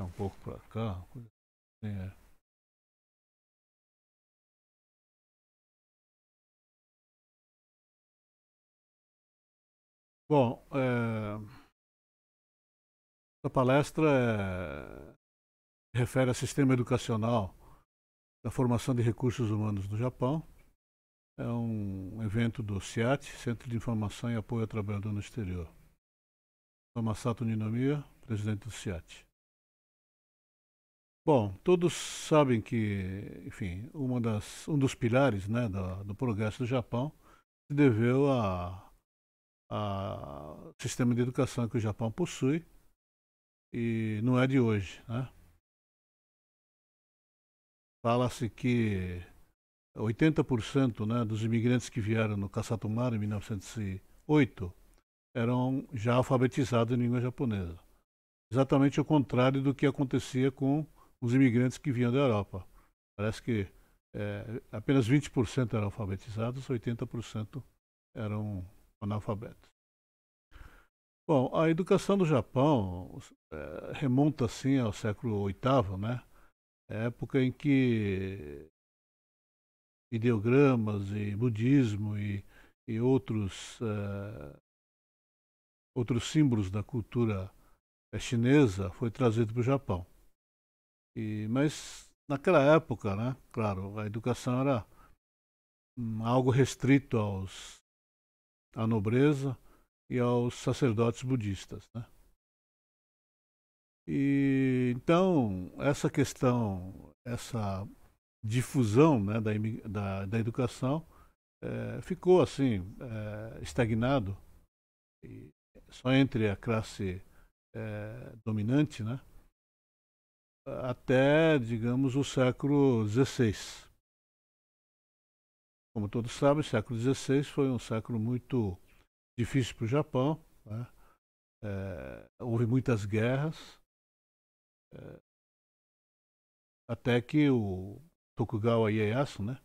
É um pouco para cá. Assim, é. Bom, é... palestra é... refere ao sistema educacional da formação de recursos humanos no Japão. É um evento do CIAT, Centro de Informação e Apoio ao Trabalhador no Exterior. Tomasato Ninomiya, presidente do CIAT. Bom, todos sabem que, enfim, uma das, um dos pilares né, do, do progresso do Japão se deveu ao sistema de educação que o Japão possui e não é de hoje. Né? Fala-se que 80% né, dos imigrantes que vieram no Kassatumara em 1908 eram já alfabetizados em língua japonesa. Exatamente o contrário do que acontecia com os imigrantes que vinham da Europa. Parece que é, apenas 20% eram alfabetizados, 80% eram analfabetos. Bom, a educação do Japão é, remonta assim ao século VIII, né? É época em que ideogramas e budismo e, e outros é, outros símbolos da cultura é, chinesa foi trazido para o Japão. E, mas naquela época, né, claro, a educação era hum, algo restrito aos, à nobreza e aos sacerdotes budistas. Né? E, então, essa questão, essa difusão né, da, da, da educação é, ficou assim, é, estagnado, e só entre a classe é, dominante, né? até, digamos, o século XVI. Como todos sabem, o século XVI foi um século muito difícil para o Japão. Né? É, houve muitas guerras, é, até que o Tokugawa Ieyasu né,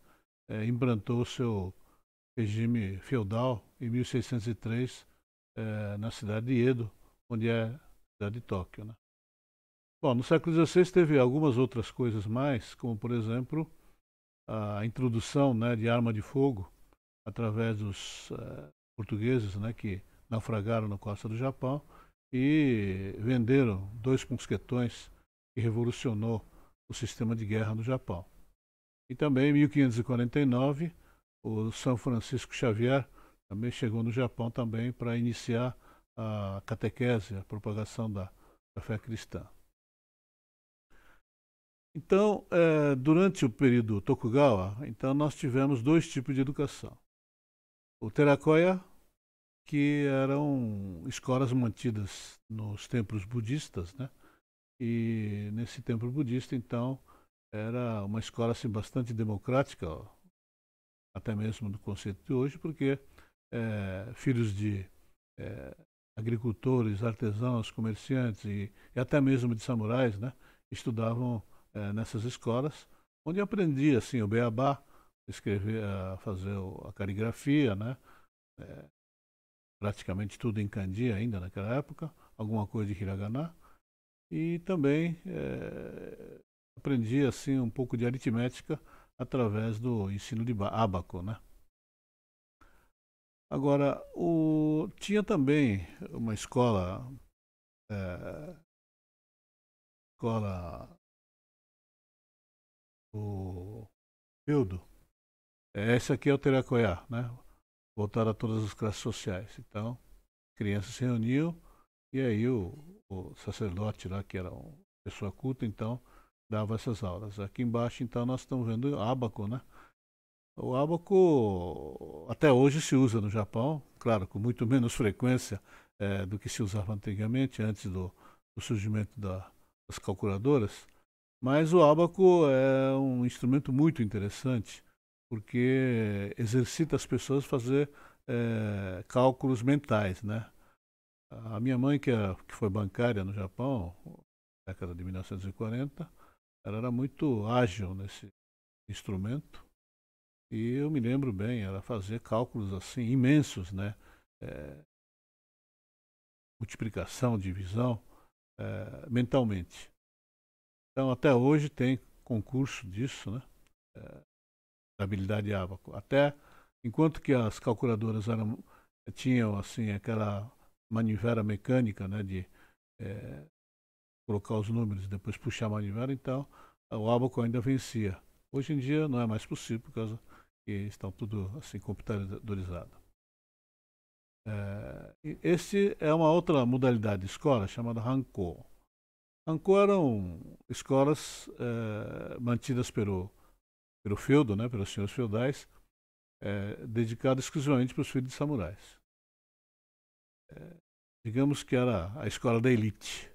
é, implantou seu regime feudal em 1603 é, na cidade de Edo, onde é a cidade de Tóquio. Né? Bom, no século XVI teve algumas outras coisas mais, como por exemplo a introdução né, de arma de fogo através dos uh, portugueses né, que naufragaram na costa do Japão e venderam dois mosquetões que revolucionou o sistema de guerra no Japão. E também em 1549 o São Francisco Xavier também chegou no Japão também para iniciar a catequese, a propagação da, da fé cristã. Então, é, durante o período Tokugawa, então nós tivemos dois tipos de educação. O Terakoya, que eram escolas mantidas nos templos budistas, né? E nesse templo budista, então, era uma escola assim, bastante democrática, ó, até mesmo no conceito de hoje, porque é, filhos de é, agricultores, artesãos, comerciantes e, e até mesmo de samurais, né? Estudavam é, nessas escolas, onde eu aprendi assim, o beabá, escrever, a eh, fazer a caligrafia, né? É, praticamente tudo em kanji ainda naquela época, alguma coisa de hiragana. E também é, aprendi assim um pouco de aritmética através do ensino de abaco, né? Agora, o, tinha também uma escola, é, escola o Hildo, é, esse aqui é o Teracoiá, né? Voltado a todas as classes sociais. Então, crianças se reuniu e aí o, o sacerdote lá, que era uma pessoa culta, então, dava essas aulas. Aqui embaixo, então, nós estamos vendo o abaco, né? O abaco até hoje se usa no Japão, claro, com muito menos frequência é, do que se usava antigamente, antes do, do surgimento da, das calculadoras. Mas o ábaco é um instrumento muito interessante, porque exercita as pessoas a fazer é, cálculos mentais, né? A minha mãe, que, é, que foi bancária no Japão, na década de 1940, ela era muito ágil nesse instrumento. E eu me lembro bem, ela fazia cálculos assim imensos, né? É, multiplicação, divisão, é, mentalmente. Então, até hoje tem concurso disso, né? É, habilidade ábaco. Até enquanto que as calculadoras eram, tinham assim aquela manivela mecânica, né, de é, colocar os números e depois puxar a manivela, então o ábaco ainda vencia. Hoje em dia não é mais possível por causa que estão tudo assim computadorizado. É, é uma outra modalidade de escola chamada Hankou eram escolas eh, mantidas pelo, pelo feudo, né, pelos senhores feudais, eh, dedicadas exclusivamente para os filhos de samurais. Eh, digamos que era a escola da elite.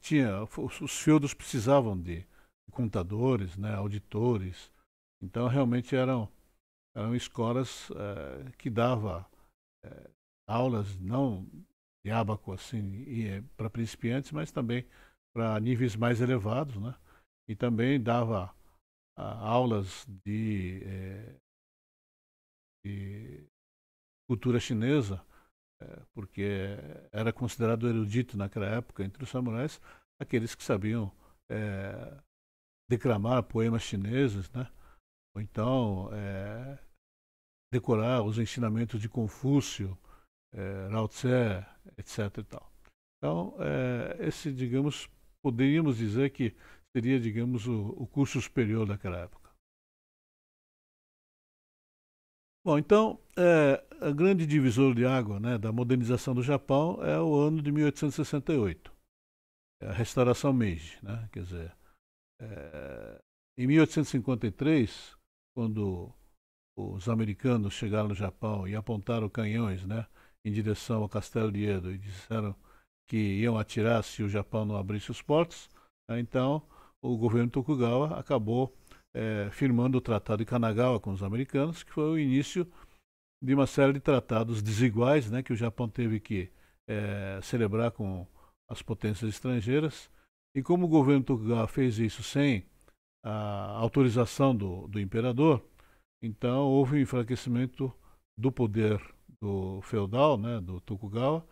tinha, os, os feudos precisavam de contadores, né, auditores, então realmente eram, eram escolas que dava aulas não de abaco assim, é para principiantes, mas também para níveis mais elevados, né? E também dava a, ah, aulas de, é, de, cultura chinesa, é, porque era considerado erudito naquela época entre os samurais, aqueles que sabiam é, declamar poemas chineses, né? Ou então decorar os ensinamentos de Confúcio, é, Lao Tse, etc. E tal. Então, eh, esse, digamos, poderíamos dizer que seria, digamos, o, o curso superior daquela época. Bom, então, é, eh, o grande divisor de água né, da modernização do Japão é o ano de 1868, a restauração Meiji. Né? Quer dizer, é, em 1853, quando os americanos chegaram no Japão e apontaram canhões né, em direção ao Castelo de Edo e disseram que iam atirar se o Japão não abrisse os portos. Né? Então, o governo Tokugawa acabou é, firmando o Tratado de Kanagawa com os americanos, que foi o início de uma série de tratados desiguais né, que o Japão teve que é, celebrar com as potências estrangeiras. E como o governo Tokugawa fez isso sem a autorização do, do imperador, então houve um enfraquecimento do poder do feudal, né, do Tokugawa.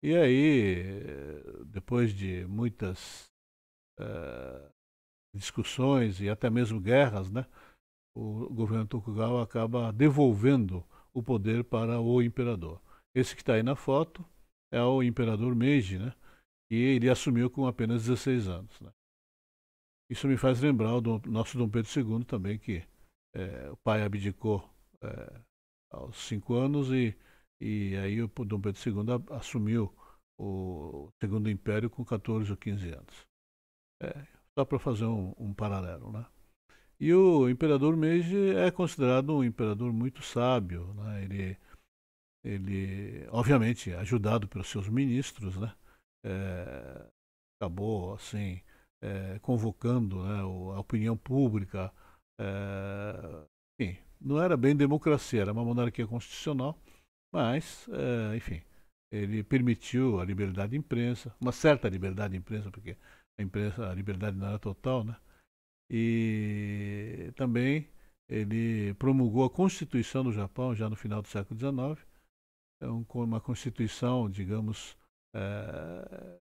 E aí, depois de muitas eh, discussões e até mesmo guerras, né, o governo Tokugawa acaba devolvendo o poder para o imperador. Esse que está aí na foto é o imperador Meiji, né, que ele assumiu com apenas 16 anos. Né. Isso me faz lembrar o nosso Dom Pedro II também, que é, o pai abdicou é, aos 5 anos e e aí o Dom Pedro II assumiu o Segundo Império com 14 ou 15 anos. É, só para fazer um, um, paralelo, né? E o imperador Meiji é considerado um imperador muito sábio, né? Ele, ele, obviamente, ajudado pelos seus ministros, né? É, acabou assim é, convocando né, a opinião pública. É, enfim, não era bem democracia, era uma monarquia constitucional mas, uh, enfim, ele permitiu a liberdade de imprensa, uma certa liberdade de imprensa, porque a imprensa, a liberdade não era total, né? E também ele promulgou a Constituição do Japão já no final do século XIX, é uma constituição, digamos, é,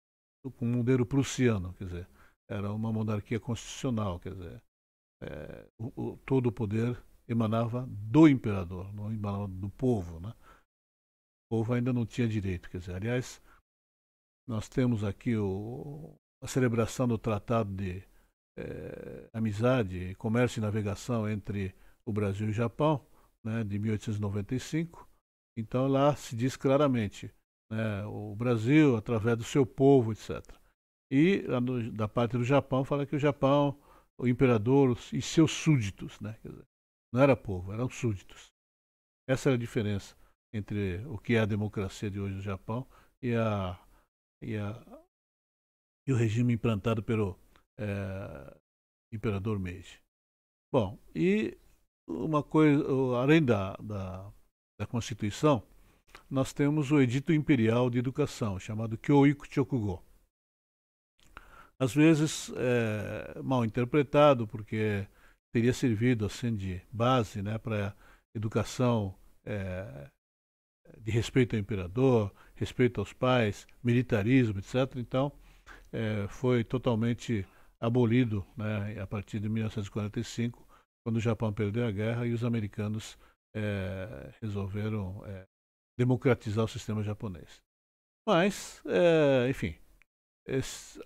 com um modelo prussiano, quer dizer, era uma monarquia constitucional, quer dizer, é, o, o, todo o poder emanava do imperador, não emanava do povo, né? povo ainda não tinha direito. Quer dizer, aliás, nós temos aqui o, a celebração do Tratado de eh, Amizade, Comércio e Navegação entre o Brasil e o Japão, né, de 1895. Então lá se diz claramente né, o Brasil através do seu povo, etc. E no, da parte do Japão fala que o Japão, o imperador e seus súditos, né, dizer, não era povo, eram súditos. Essa era a diferença entre o que é a democracia de hoje no Japão e, a, e, a, e o regime implantado pelo é, imperador Meiji. Bom, e uma coisa, além da, da, da, Constituição, nós temos o Edito Imperial de Educação, chamado Kyoiku Chokugo. Às vezes é, mal interpretado, porque teria servido assim de base né, para educação é, de respeito ao imperador, respeito aos pais, militarismo, etc. Então, é, foi totalmente abolido né, a partir de 1945, quando o Japão perdeu a guerra e os americanos é, resolveram é, democratizar o sistema japonês. Mas, é, enfim, esse,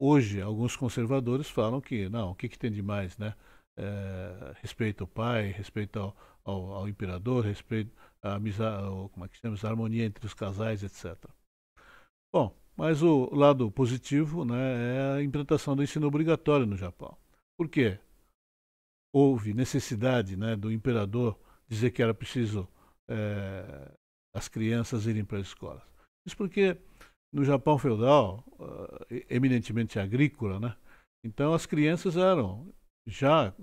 hoje alguns conservadores falam que não, o que, que tem de mais, né? É, respeito ao pai, respeito ao, ao, ao imperador, respeito a, como é que chama, a harmonia entre os casais, etc. Bom, mas o lado positivo né, é a implantação do ensino obrigatório no Japão. Por quê? Houve necessidade né, do imperador dizer que era preciso é, as crianças irem para as escolas. Isso porque no Japão feudal, eh, eminentemente agrícola, né, então as crianças eram já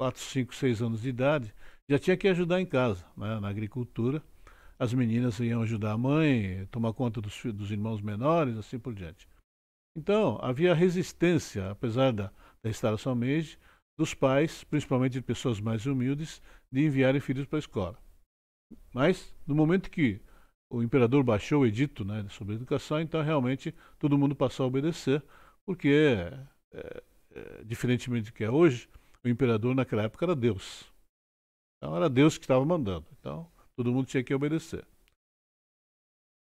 4, 5, 6 anos de idade, já tinha que ajudar em casa, né, na agricultura. As meninas iam ajudar a mãe, tomar conta dos, dos irmãos menores, assim por diante. Então, havia resistência, apesar da, da instalação MEID, dos pais, principalmente de pessoas mais humildes, de enviarem filhos para a escola. Mas, no momento que o imperador baixou o edito né, sobre a educação, então realmente todo mundo passou a obedecer, porque, é, é, diferentemente do que é hoje, o imperador naquela época era Deus. Então era Deus que estava mandando. Então todo mundo tinha que obedecer.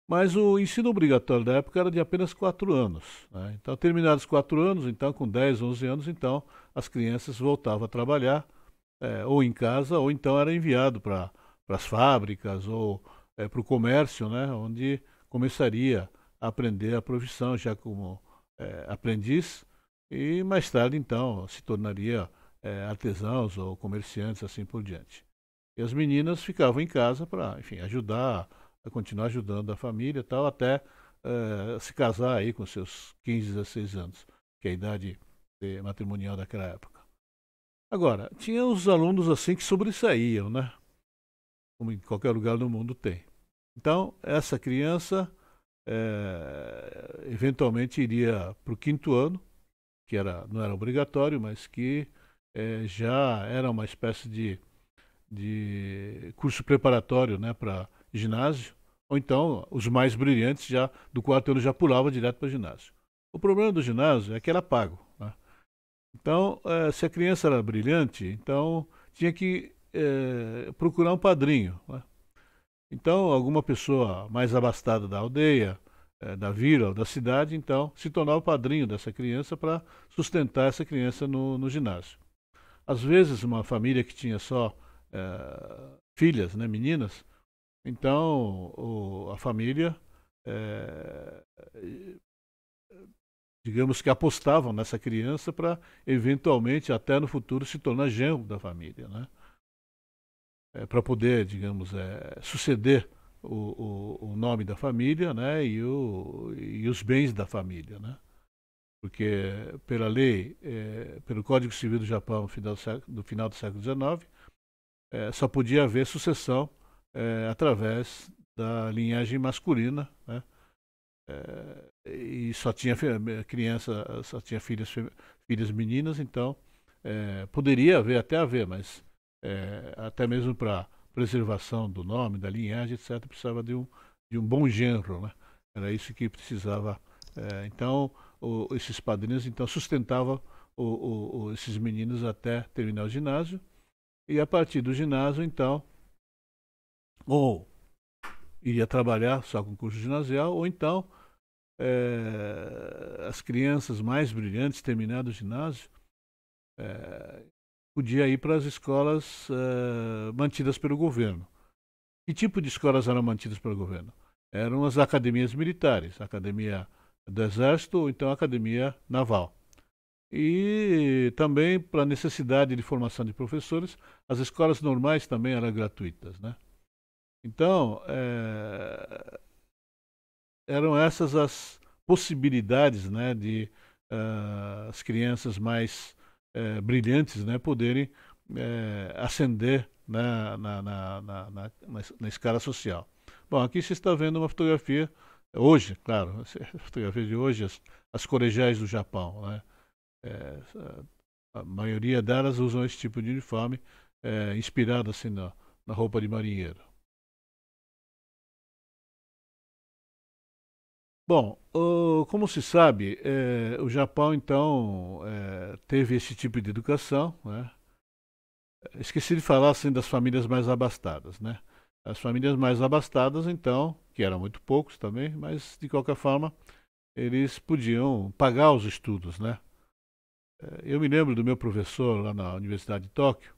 Mas o ensino obrigatório da época era de apenas quatro anos. Né? Então, terminados quatro anos, então com 10, 11 anos, então as crianças voltavam a trabalhar é, ou em casa ou então era enviado para as fábricas ou é, para o comércio, né? onde começaria a aprender a profissão já como é, aprendiz e mais tarde então se tornaria é, artesãos ou comerciantes assim por diante. E as meninas ficavam em casa para, enfim, ajudar, né, continuar ajudando a família e tal, até eh, se casar aí com seus 15, 16 anos, que é a idade eh, matrimonial daquela época. Agora, tinha os alunos assim que sobressaíam, né? Como em qualquer lugar do mundo tem. Então, essa criança é, eventualmente iria para o quinto ano, que era, não era obrigatório, mas que é, já era uma espécie de de curso preparatório né, para ginásio, ou então os mais brilhantes já do quarto ano já pulavam direto para ginásio. O problema do ginásio é que era pago. Né? Então, eh, se a criança era brilhante, então tinha que eh, procurar um padrinho. Né? Então, alguma pessoa mais abastada da aldeia, eh, da vila ou da cidade, então se tornava o padrinho dessa criança para sustentar essa criança no, no ginásio. Às vezes, uma família que tinha só é, filhas, né, meninas. Então, o, a família, é, digamos que apostavam nessa criança para, eventualmente, até no futuro, se tornar genro da família, né? É, para poder, digamos, eh, suceder o, o, o, nome da família né? e, o, e os bens da família, né? porque pela lei, pelo Código Civil do Japão do final do século XIX, é, só podia haver sucessão é, através da linhagem masculina, né? É, e só tinha é, criança, só tinha filhas, filhas meninas, então é, poderia haver, até haver, mas é, até mesmo para preservação do nome, da linhagem, etc., precisava de um, de um bom genro, né? Era isso que precisava. então, o, esses padrinhos então sustentavam o, o, esses meninos até terminar o ginásio. E a partir do ginásio, então, ou iria trabalhar só com curso ginasial, ou então é, as crianças mais brilhantes, terminado o ginásio, é, podia ir para as escolas é, mantidas pelo governo. Que tipo de escolas eram mantidas pelo governo? Eram as academias militares, Academia do Exército ou então Academia Naval e também para a necessidade de formação de professores, as escolas normais também eram gratuitas. Né? Então, é, eram essas as possibilidades né, de uh, as crianças mais uh, brilhantes né, poderem uh, ascender na, na, na, na, na escala social. Bom, aqui você está vendo uma fotografia, hoje, claro, a fotografia de hoje, as, as colegiais do Japão. Né? é, a maioria delas usam esse tipo de uniforme, é, inspirado assim na, na roupa de marinheiro. Bom, o, como se sabe, é, o Japão então é, teve esse tipo de educação, né? Esqueci de falar assim das famílias mais abastadas, né? As famílias mais abastadas, então, que eram muito poucos também, mas de qualquer forma, eles podiam pagar os estudos, né? Eh, eu me lembro do meu professor lá na Universidade de Tóquio,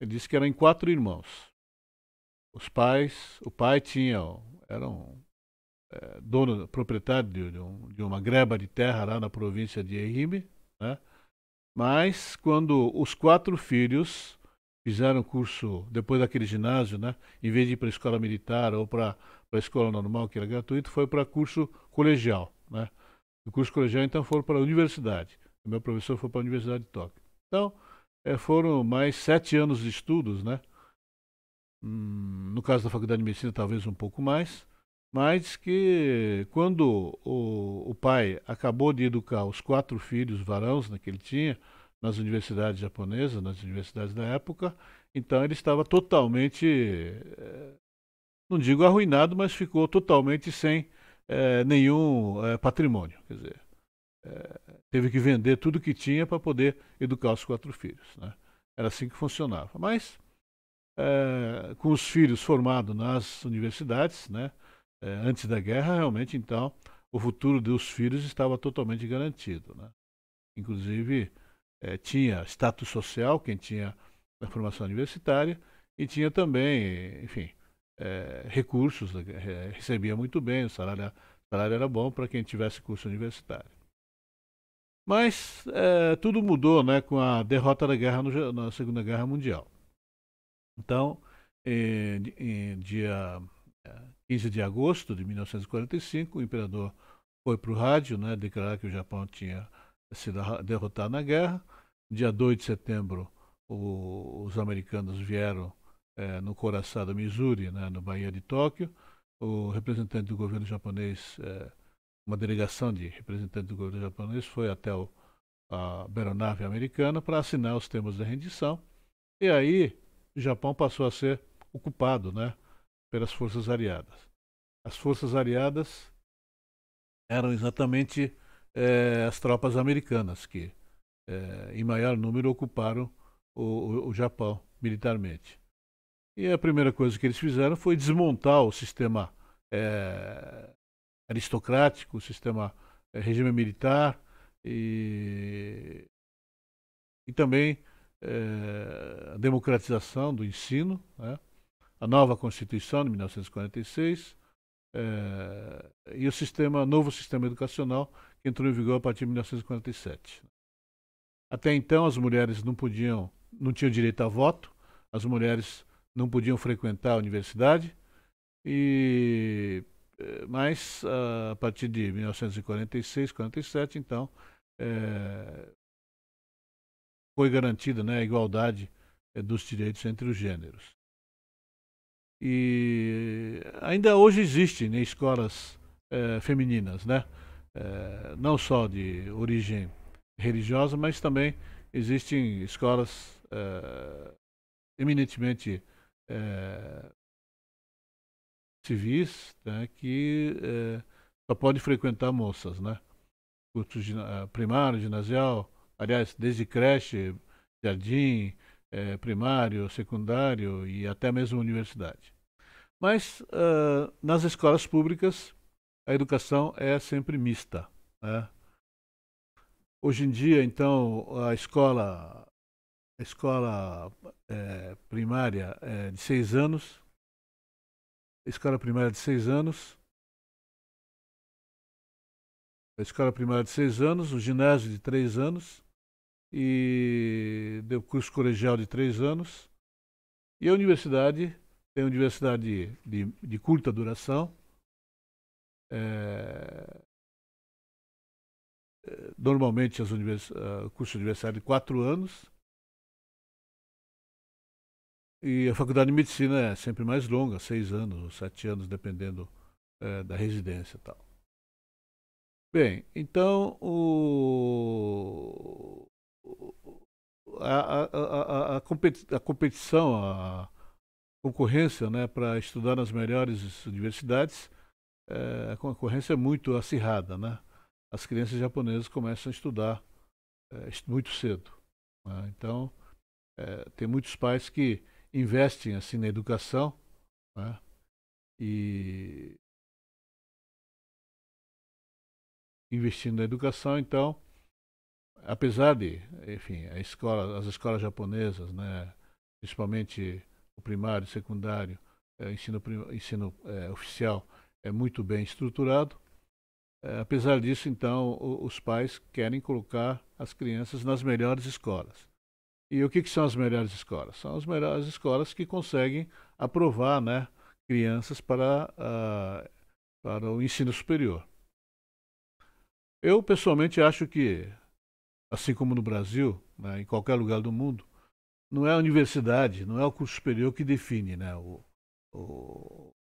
ele disse que eram em quatro irmãos. Os pais, o pai tinha, era um é, dono, proprietário de, um, de, uma greba de terra lá na província de Ehime, né? Mas quando os quatro filhos fizeram curso depois daquele ginásio, né? Em vez de ir para a escola militar ou para a escola normal, que era gratuito, foi para curso colegial, né? O curso colegial, então foram para a universidade. O meu professor foi para a Universidade de Tóquio. Então, é, foram mais sete anos de estudos, né? Hum, no caso da Faculdade de Medicina, talvez um pouco mais. Mas que quando o, o pai acabou de educar os quatro filhos varãos né, que ele tinha nas universidades japonesas, nas universidades da época, então ele estava totalmente, eh, não digo arruinado, mas ficou totalmente sem é, nenhum é, patrimônio. Quer dizer, teve que vender tudo que tinha para poder educar os quatro filhos. Né? Era assim que funcionava. Mas, é, com os filhos formados nas universidades, né, é, antes da guerra, realmente, então, o futuro dos filhos estava totalmente garantido. Né? Inclusive, é, tinha status social, quem tinha a formação universitária, e tinha também, enfim, recursos, recebia muito bem, o salário, o salário era bom para quem tivesse curso universitário. Mas é, tudo mudou né, com a derrota da guerra no, na Segunda Guerra Mundial. Então, em, em dia 15 eh, de agosto de 1945, o imperador foi para o rádio né, declarar que o Japão tinha sido derrotado na guerra. Dia 2 de setembro, o, os americanos vieram é, no coração do Missouri, né, no Bahia de Tóquio. O representante do governo japonês é, uma delegação de representantes do governo japonês foi até o, a aeronave americana para assinar os termos de rendição. E aí o Japão passou a ser ocupado né, pelas forças aliadas. As forças aliadas eram exatamente é, as tropas americanas que, é, em maior número, ocuparam o, o, o Japão militarmente. E a primeira coisa que eles fizeram foi desmontar o sistema é, aristocrático, o sistema é, regime militar e, e também é, a democratização do ensino, né? a nova Constituição de 1946 é, eh, e o sistema, novo sistema educacional que entrou em vigor a partir de 1947. Até então as mulheres não podiam, não tinham direito a voto, as mulheres não podiam frequentar a universidade e mas a partir de 1946, 47, então, é, foi garantida né, a igualdade é, dos direitos entre os gêneros. E ainda hoje existem né, escolas é, femininas, né? É, não só de origem religiosa, mas também existem escolas é, eminentemente é, civis né, que é, só podem frequentar moças, né? Curso eh, primário, ginasial, aliás, desde creche, jardim, é, primário, secundário e até mesmo universidade. Mas uh, nas escolas públicas a educação é sempre mista. Né? Hoje em dia, então, a escola, a escola é, primária é, de seis anos Escola primária de seis anos. A escola primária de seis anos, o ginásio de três anos e deu curso colegial de três anos. E a universidade, tem uma universidade de, de curta duração, é, é normalmente as univers, uh, curso universitário é de quatro anos e a faculdade de medicina é sempre mais longa, seis anos ou sete anos, dependendo é, da residência e tal. Bem, então o, a, a, a, a competição, a concorrência né, para estudar nas melhores universidades, é, a concorrência é muito acirrada. Né? As crianças japonesas começam a estudar é, muito cedo. Né? Então, é, tem muitos pais que investem assim na educação né? e investindo na educação então apesar de enfim a escola as escolas japonesas né principalmente o primário o secundário é, ensino ensino é, oficial é muito bem estruturado é, apesar disso então o, os pais querem colocar as crianças nas melhores escolas e o que, que são as melhores escolas? São as melhores escolas que conseguem aprovar né, crianças para, uh, para o ensino superior. Eu, pessoalmente, acho que, assim como no Brasil, né, em qualquer lugar do mundo, não é a universidade, não é o curso superior que define né, o, o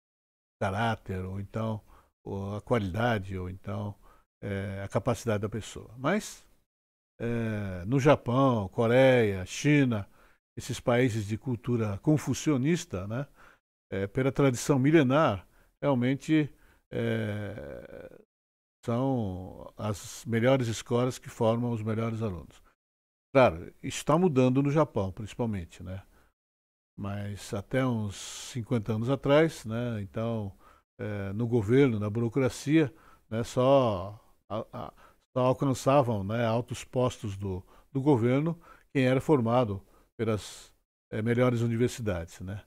caráter, ou então ou a qualidade, ou então é, a capacidade da pessoa. Mas é, no Japão, Coreia, China, esses países de cultura confucionista, né, é, pela tradição milenar, realmente é, são as melhores escolas que formam os melhores alunos. Claro, está mudando no Japão, principalmente, né? Mas até uns 50 anos atrás, né? Então, é, no governo, na burocracia, né? Só a, a, alcançavam né, altos postos do, do governo quem era formado pelas é, melhores universidades. Né?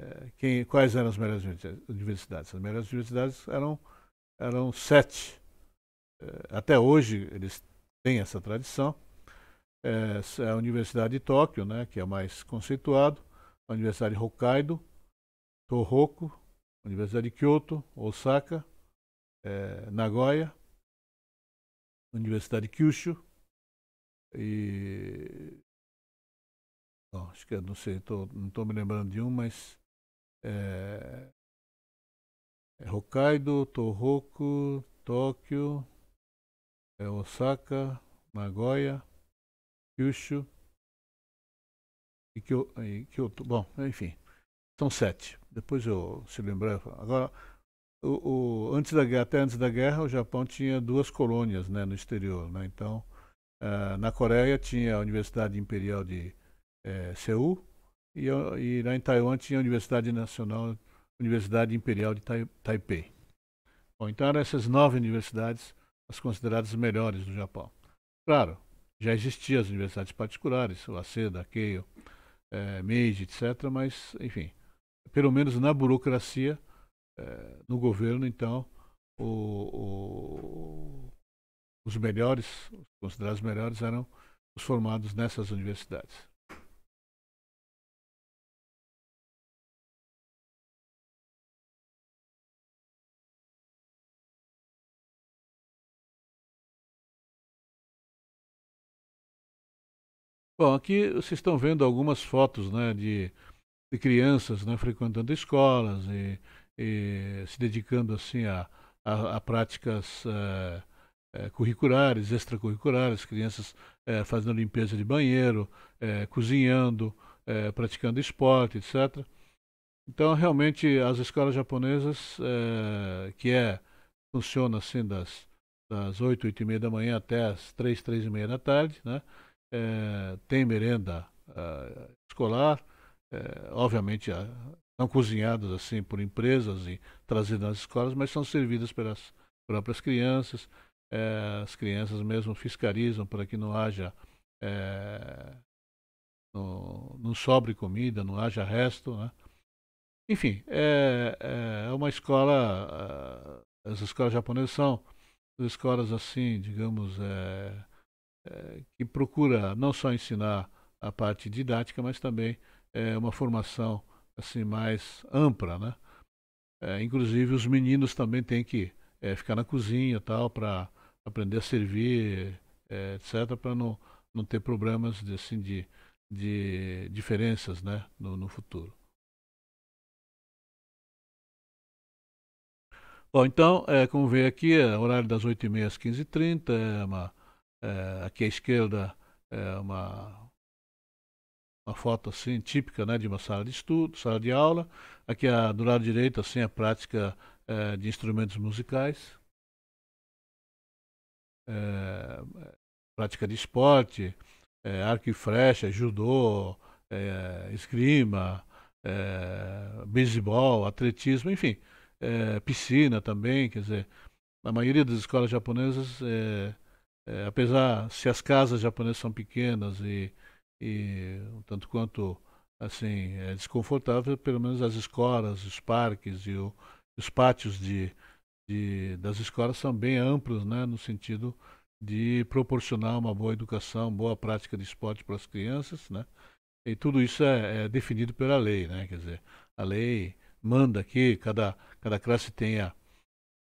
É, quem, quais eram as melhores universidades? As melhores universidades eram, eram sete. É, até hoje eles têm essa tradição. a Universidade de Tóquio, né, que é mais conceituado, a Universidade de Hokkaido, Tohoku, Universidade de Kyoto, Osaka, Nagoya, Universidade de Kyushu. E. Bom, acho que não sei, tô, não estou me lembrando de um, mas. É, é Hokkaido, Tohoku, Tóquio, é Osaka, Nagoya, Kyushu e Kyoto. Bom, enfim, são sete. Depois eu se lembrar. Agora, o, o, antes da guerra, até antes da guerra, o Japão tinha duas colônias né, no exterior. Né? Então, uh, na Coreia tinha a Universidade Imperial de eh, Seul e, e, lá em Taiwan tinha a Universidade Nacional, Universidade Imperial de tai, Taipei. Bom, então eram essas nove universidades as consideradas melhores do Japão. Claro, já existiam as universidades particulares, o Aceda, a Keio, eh, Meiji, etc., mas, enfim, pelo menos na burocracia, é, no governo, então, o, o, os melhores, considerados melhores, eram os formados nessas universidades. Bom, aqui vocês estão vendo algumas fotos né, de, de crianças né, frequentando escolas e e, eh, se dedicando assim a, a, a práticas eh, eh, curriculares, extracurriculares, crianças fazendo limpeza de banheiro, cozinhando, praticando esporte, etc. Então, realmente, as escolas japonesas, que é, funciona assim das, das 8, 8 e meia da manhã até as 3, 3 e meia da tarde, né? tem merenda escolar, obviamente não cozinhadas assim por empresas e trazidas nas escolas, mas são servidas pelas próprias crianças. É, as crianças mesmo fiscalizam para que não haja é, não, não, sobre comida, não haja resto, né? Enfim, é, é uma escola. As escolas japonesas são escolas assim, digamos, é, é, que procura não só ensinar a parte didática, mas também é, uma formação assim mais ampla, né? É, inclusive os meninos também têm que é, ficar na cozinha tal para aprender a servir, é, etc, para não não ter problemas de, assim de, de diferenças, né, no, no futuro. Bom, então, é, como vê aqui, é horário das 8h30 às 15h30, é uma, é, aqui à esquerda é uma, uma foto assim típica né, de uma sala de estudo, sala de aula. Aqui a, do lado direito assim a prática é, de instrumentos musicais, é, prática de esporte, é, arco e flecha, judô, é, esgrima, é, beisebol, atletismo, enfim, é, piscina também, quer dizer, na maioria das escolas japonesas, apesar se as casas japonesas são pequenas e e um tanto quanto assim é desconfortável, pelo menos as escolas, os parques e o, os pátios de, de, das escolas são bem amplos, né, no sentido de proporcionar uma boa educação, boa prática de esporte para as crianças, né? E tudo isso é, é, definido pela lei, né? Quer dizer, a lei manda que cada, cada classe tenha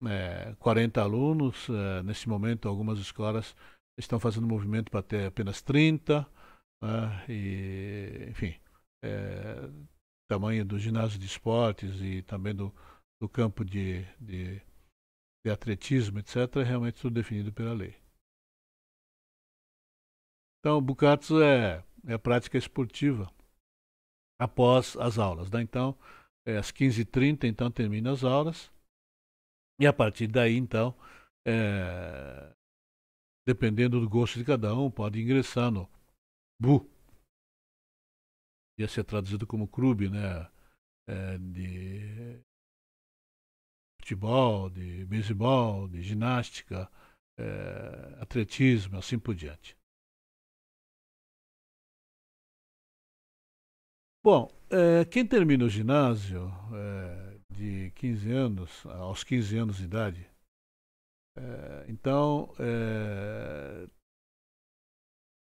é, 40 alunos. É, nesse momento, algumas escolas estão fazendo movimento para ter apenas 30 né? e, enfim, é, tamanho do ginásio de esportes e também do, do campo de, de, de atletismo, etc., é realmente tudo definido pela lei. Então, o Bucatsu é, é prática esportiva após as aulas. Né? Então, é às 15h30, então, termina as aulas. E a partir daí, então, é, dependendo do gosto de cada um, pode ingressar no, Bu. Ia ser traduzido como clube, né? É, de futebol, de beisebol, de ginástica, é, atletismo, assim por diante. Bom, é, quem termina o ginásio é, de 15 anos, aos 15 anos de idade, é, então é,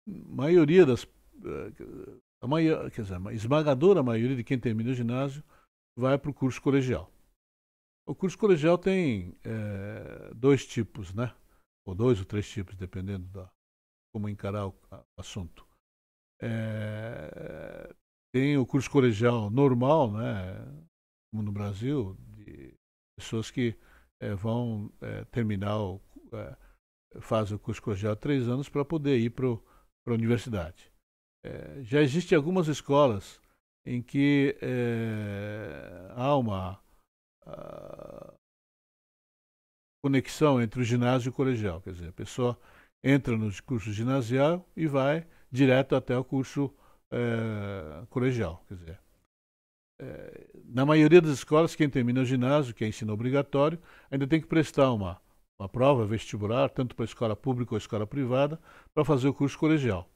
maioria das. Eh, a maior, quer dizer, a esmagadora maioria de quem termina o ginásio vai para o curso colegial. O curso colegial tem é, dois tipos, né? Ou dois ou três tipos, dependendo da como encarar o, assunto. É, tem o curso colegial normal, né? Como no Brasil, de pessoas que é, vão terminar o, fazem o curso colegial três anos para poder ir para o para a universidade. É, já existem algumas escolas em que é, há uma a, ah, conexão entre o ginásio e o colegial, quer dizer, a pessoa entra no curso ginasial e vai direto até o curso é, colegial, quer dizer. É, na maioria das escolas, quem termina o ginásio, que é ensino obrigatório, ainda tem que prestar uma uma prova vestibular, tanto para a escola pública ou a escola privada, para fazer o curso colegial.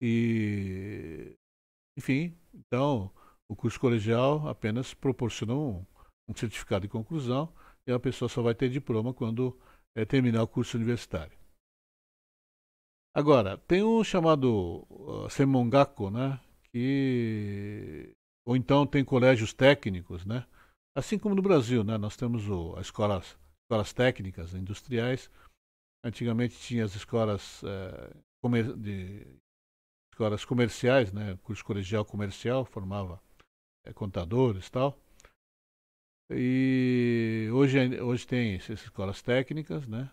E, enfim, então, o curso colegial apenas proporciona um, um certificado de conclusão e a pessoa só vai ter diploma quando é, terminar o curso universitário. Agora, tem um chamado uh, ah, Semongako, né? Que... Ou então tem colégios técnicos, né? Assim como no Brasil, né? Nós temos o, a escola escolas técnicas né, industriais. Antigamente tinha as escolas, eh, de, escolas comerciais, né? curso colegial comercial, formava eh, contadores e tal. E hoje, hoje tem essas escolas técnicas, né?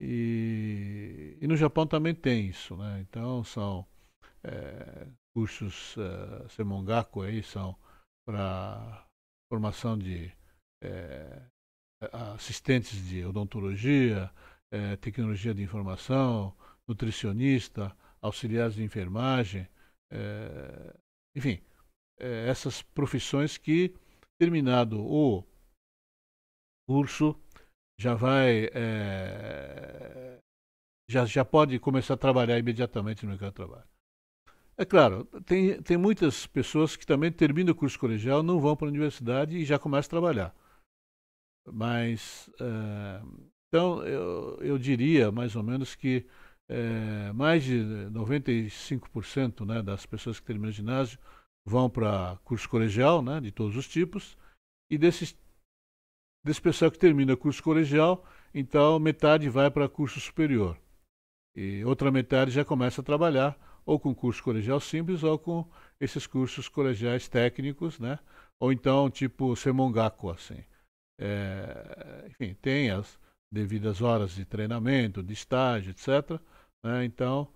E, e no Japão também tem isso, né? Então são é, cursos é, semongaku aí, são para formação de assistentes de odontologia, é, tecnologia de informação, nutricionista, auxiliares de enfermagem, é, enfim, é, essas profissões que, terminado o curso, já vai. já, já pode começar a trabalhar imediatamente no mercado de trabalho. É claro, tem, tem muitas pessoas que também terminam o curso colegial, não vão para a universidade e já começam a trabalhar mas, eh, então, eu, eu diria mais ou menos que é, mais de 95% né, das pessoas que terminam o ginásio vão para curso colegial, né, de todos os tipos, e desses, desse pessoal que termina curso colegial, então metade vai para curso superior. E outra metade já começa a trabalhar ou com curso colegial simples ou com esses cursos colegiais técnicos, né? Ou então tipo semongaco, assim é, enfim, tem as devidas horas de treinamento, de estágio, etc. Né? Então,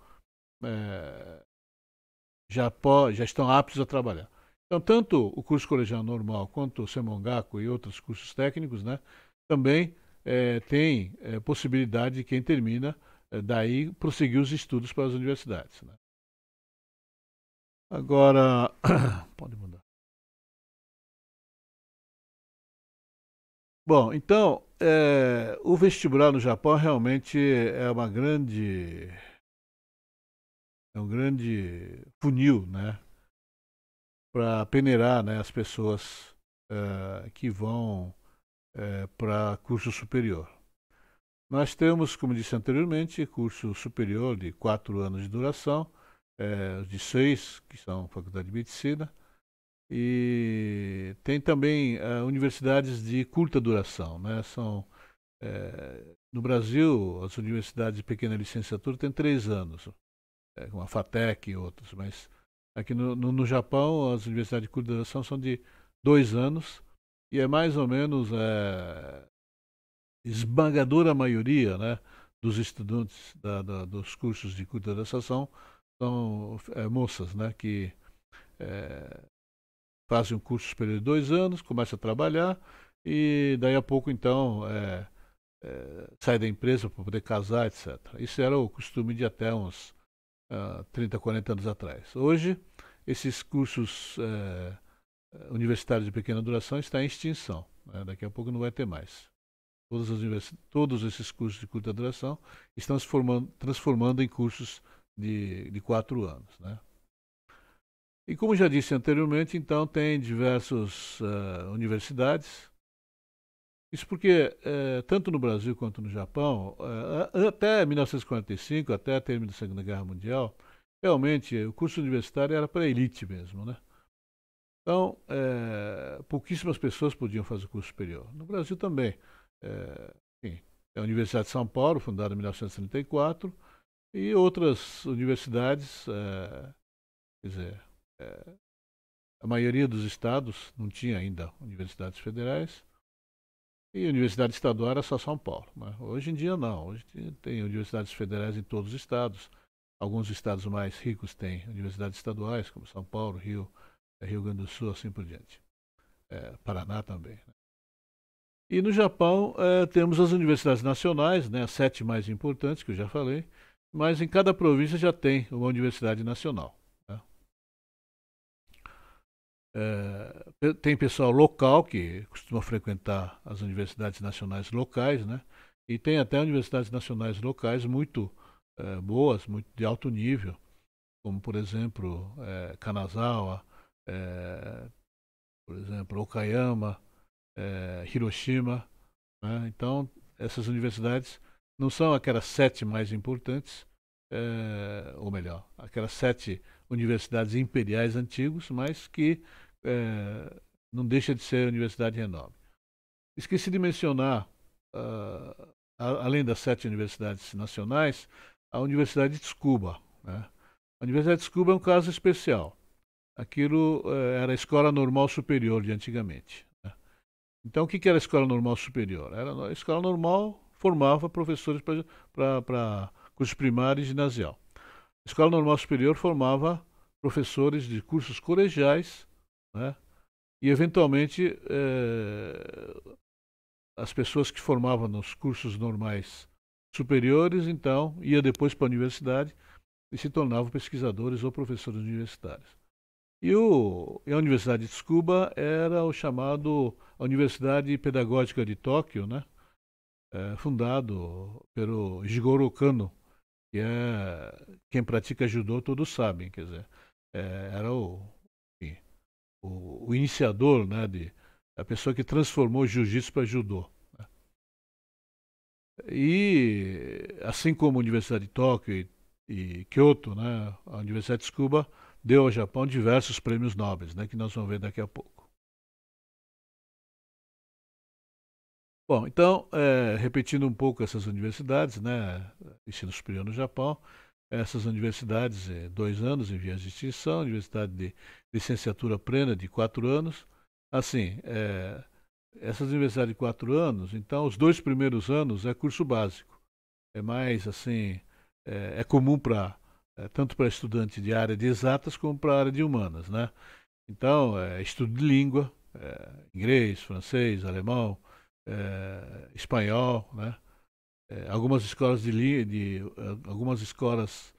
é, já, pode, já estão aptos a trabalhar. Então, tanto o curso colegial normal quanto o Semongaco e outros cursos técnicos, né, também é, tem é, possibilidade de quem termina é, daí prosseguir os estudos para as universidades. Né? Agora, pode mudar. Bom, então, é, o vestibular no Japão realmente é uma grande. É um grande funil, né? Para peneirar né, as pessoas é, que vão é, para curso superior. Nós temos, como disse anteriormente, curso superior de quatro anos de duração, é, de seis, que são faculdade de medicina, e tem também uh, universidades de curta duração, né? São, é, no Brasil, as universidades de pequena licenciatura têm três anos, é, eh, como a FATEC e outros, mas aqui no, no, no, Japão as universidades de curta duração são de dois anos e é mais ou menos é, esmagadora maioria, né? dos estudantes da, da, dos cursos de curta duração são, são é, moças, né, que é, fazem um curso superior de dois anos, começam a trabalhar e daí a pouco então é, é, sai da empresa para poder casar, etc. Isso era o costume de até uns uh, 30, 40 anos atrás. Hoje, esses cursos é, é universitários de pequena duração estão em extinção. Né? Daqui a pouco não vai ter mais. Todos, univers... Todos esses cursos de curta duração estão se formando, transformando em cursos de, de quatro anos. Né? E como já disse anteriormente, então tem diversas uh, eh, universidades. Isso porque, uh, tanto no Brasil quanto no Japão, uh, até 1945, até o termo da Segunda Guerra Mundial, realmente o curso universitário era para elite mesmo, né? Então, pouquíssimas pessoas podiam fazer o curso superior. No Brasil também. enfim, é a Universidade de São Paulo, fundada em 1934, e outras universidades, quer dizer, é, a maioria dos estados não tinha ainda universidades federais e universidade estadual era só São Paulo. Né? Hoje em dia não, hoje tem universidades federais em todos os estados. Alguns estados mais ricos têm universidades estaduais, como São Paulo, Rio, eh, Rio Grande do Sul, assim por diante. É, Paraná também. Né? E no Japão é, temos as universidades nacionais, né, as sete mais importantes que eu já falei, mas em cada província já tem uma universidade nacional. É, tem pessoal local que costuma frequentar as universidades nacionais locais, né? E tem até universidades nacionais locais muito é, boas, muito de alto nível, como por exemplo é, Kanazawa, é, por exemplo Okayama, é, Hiroshima. Né? Então essas universidades não são aquelas sete mais importantes, é, ou melhor, aquelas sete universidades imperiais antigos, mas que é, não deixa de ser universidade renome. Esqueci de mencionar, uh, a, além das sete universidades nacionais, a Universidade de Cuba. Né? A Universidade de Cuba é um caso especial. Aquilo uh, era a Escola Normal Superior de antigamente. Né? Então, o que, que era a Escola Normal Superior? Era, a Escola Normal formava professores para cursos primários e ginasial. A Escola Normal Superior formava professores de cursos colegiais, né? e eventualmente eh, as pessoas que formavam nos cursos normais superiores, então, ia depois para a universidade e se tornavam pesquisadores ou professores universitários. E, o, e a Universidade de Tsukuba era o chamado a Universidade Pedagógica de Tóquio, né? É, fundado pelo Jigoro Kano, que é, quem pratica judô todos sabem, quer dizer, é, era o, o, o, iniciador, né, de, a pessoa que transformou jiu-jitsu para judô. Né? E assim como a Universidade de Tóquio e, e Kyoto, né, a Universidade de Tsukuba deu ao Japão diversos prêmios nobres, né, que nós vamos ver daqui a pouco. Bom, então, é, repetindo um pouco essas universidades, né, ensino superior no Japão, essas universidades, eh, dois anos em vias de extinção, universidade de licenciatura plena de quatro anos. Assim, é, essas universidades de quatro anos, então, os dois primeiros anos é curso básico. É mais, assim, é, é comum para é, tanto para estudante de área de exatas como para área de humanas, né? Então, é, estudo de língua, inglês, francês, alemão, é, espanhol, né? É, algumas escolas de, de eh, algumas escolas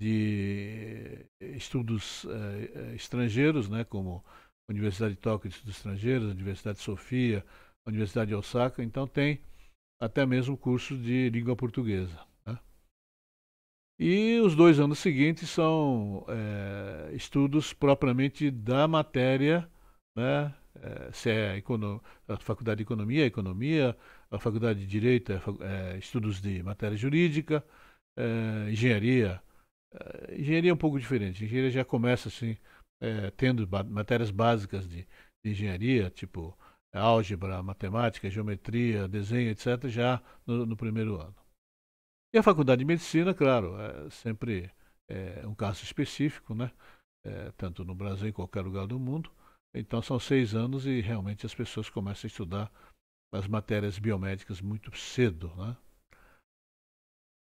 de estudos é, estrangeiros, né? Como a Universidade de Tóquio de Estudos Estrangeiros, a Universidade de Sofia, a Universidade de Osaka. Então tem até mesmo curso de língua portuguesa. Né? E os dois anos seguintes são estudos propriamente da matéria né, eh, se é a faculdade de economia, é economia, a faculdade de direito é, eh, estudos de matéria jurídica, eh, engenharia. engenharia é um pouco diferente. Engenharia já começa assim, tendo matérias básicas de, de engenharia, tipo álgebra, matemática, geometria, desenho, etc., já no, no, primeiro ano. E a faculdade de medicina, claro, é sempre é, um caso específico, né? É, tanto no Brasil em qualquer lugar do mundo. Então são seis anos e realmente as pessoas começam a estudar as matérias biomédicas muito cedo, né?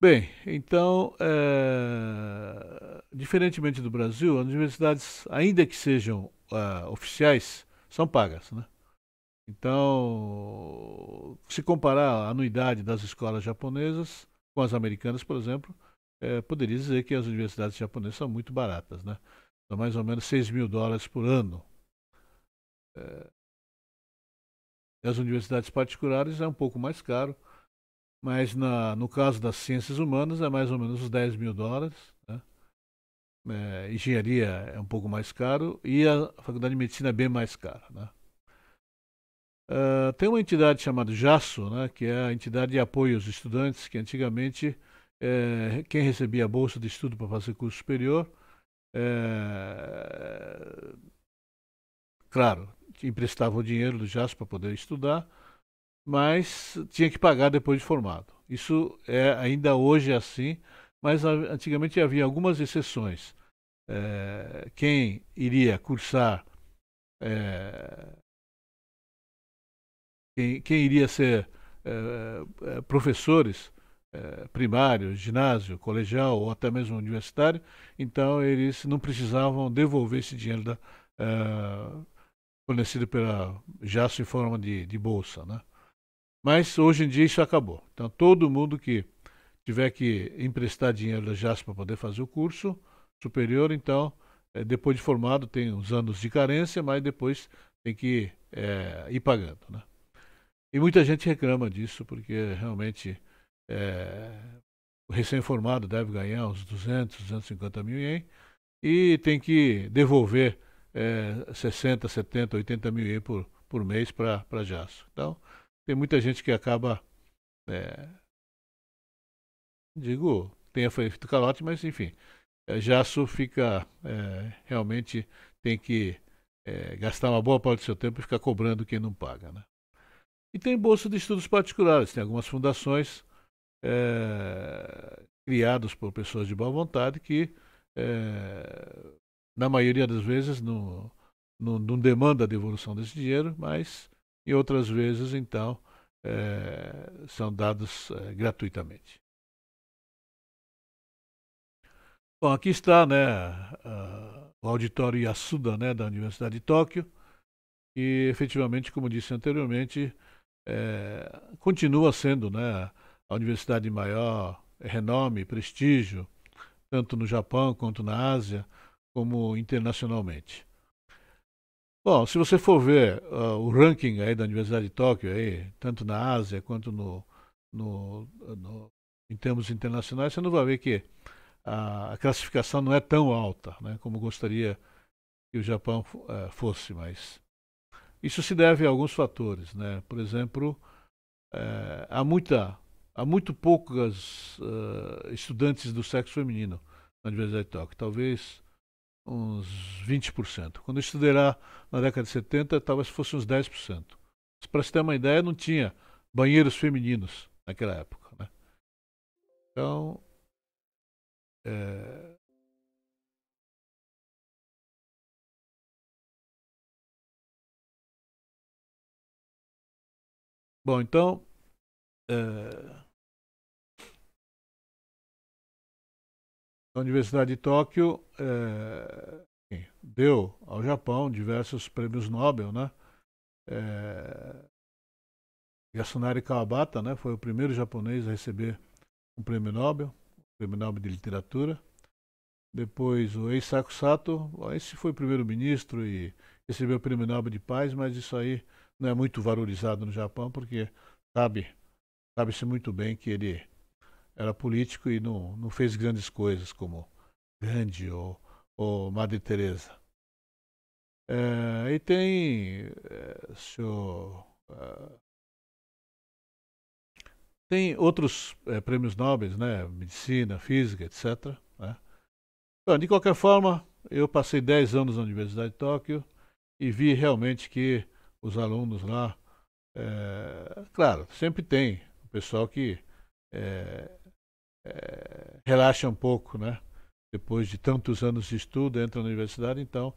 Bem, então, é... diferentemente do Brasil, as universidades, ainda que sejam uh, oficiais, são pagas, né? Então, se comparar a anuidade das escolas japonesas com as americanas, por exemplo, é, poderia dizer que as universidades japonesas são muito baratas, né? São mais ou menos 6 mil dólares por ano eh, as universidades particulares é um pouco mais caro, mas na, no caso das ciências humanas é mais ou menos os 10 mil dólares. Né? É, engenharia é um pouco mais caro e a faculdade de medicina é bem mais cara. Né? Uh, tem uma entidade chamada JASSO, né, que é a entidade de apoio aos estudantes, que antigamente é, quem recebia a bolsa de estudo para fazer curso superior, é, claro, emprestavam dinheiro do JAS para poder estudar, mas tinha que pagar depois de formado. Isso é ainda hoje é assim, mas antigamente havia algumas exceções. É, quem iria cursar, é, quem, quem, iria ser é, é professores é, primário, ginásio, colegial ou até mesmo universitário, então eles não precisavam devolver esse dinheiro da, é, fornecido pela Jaso em forma de, de bolsa, né? Mas hoje em dia isso acabou. Então todo mundo que tiver que emprestar dinheiro da Jaso para poder fazer o curso superior, então é, depois de formado tem uns anos de carência, mas depois tem que é, ir pagando, né? E muita gente reclama disso porque realmente é, o recém-formado deve ganhar uns 200, 250 mil ien e tem que devolver é, 60, 70, 80 mil ienes por, por mês para Jaço. Então, tem muita gente que acaba, é, digo, tem a do calote, mas enfim, é, Jaço fica, é, realmente tem que é, gastar uma boa parte do seu tempo e ficar cobrando quem não paga. Né? E tem bolsa de estudos particulares, tem algumas fundações é, criadas por pessoas de boa vontade que é, na maioria das vezes, não, não, não demanda a devolução desse dinheiro, mas em outras vezes, então, é, são dados é, gratuitamente. Bom, aqui está né, o auditório Yasuda né, da Universidade de Tóquio, e efetivamente, como disse anteriormente, é, continua sendo né, a universidade de maior renome, prestígio, tanto no Japão quanto na Ásia, como internacionalmente. Bom, se você for ver uh, o ranking aí da Universidade de Tóquio, aí, tanto na Ásia quanto no, no, no em termos internacionais, você não vai ver que a, a, classificação não é tão alta né, como gostaria que o Japão uh, fosse, mas isso se deve a alguns fatores. Né? Por exemplo, uh, há, muita, há muito poucas uh, estudantes do sexo feminino na Universidade de Tóquio. Talvez uns 20%. Quando eu estudei lá na década de 70, talvez fosse uns 10%. Para se ter uma ideia, não tinha banheiros femininos naquela época. Né? Então, é... Bom, então. É... A Universidade de Tóquio é, deu ao Japão diversos prêmios Nobel, né? É, Yasunari Kawabata, né, foi o primeiro japonês a receber um prêmio Nobel, um prêmio Nobel de literatura. Depois o Eisaku Sato, esse foi primeiro-ministro e recebeu o prêmio Nobel de Paz, mas isso aí não é muito valorizado no Japão porque sabe sabe-se muito bem que ele era político e não, não fez grandes coisas como Gandhi ou, ou Madre Teresa. É, e tem é, senhor, é, tem outros é, prêmios nobres, né? Medicina, física, etc. Né? de qualquer forma, eu passei 10 anos na Universidade de Tóquio e vi realmente que os alunos lá, é, claro, sempre tem o pessoal que é, relaxa um pouco, né? depois de tantos anos de estudo, entra na universidade, então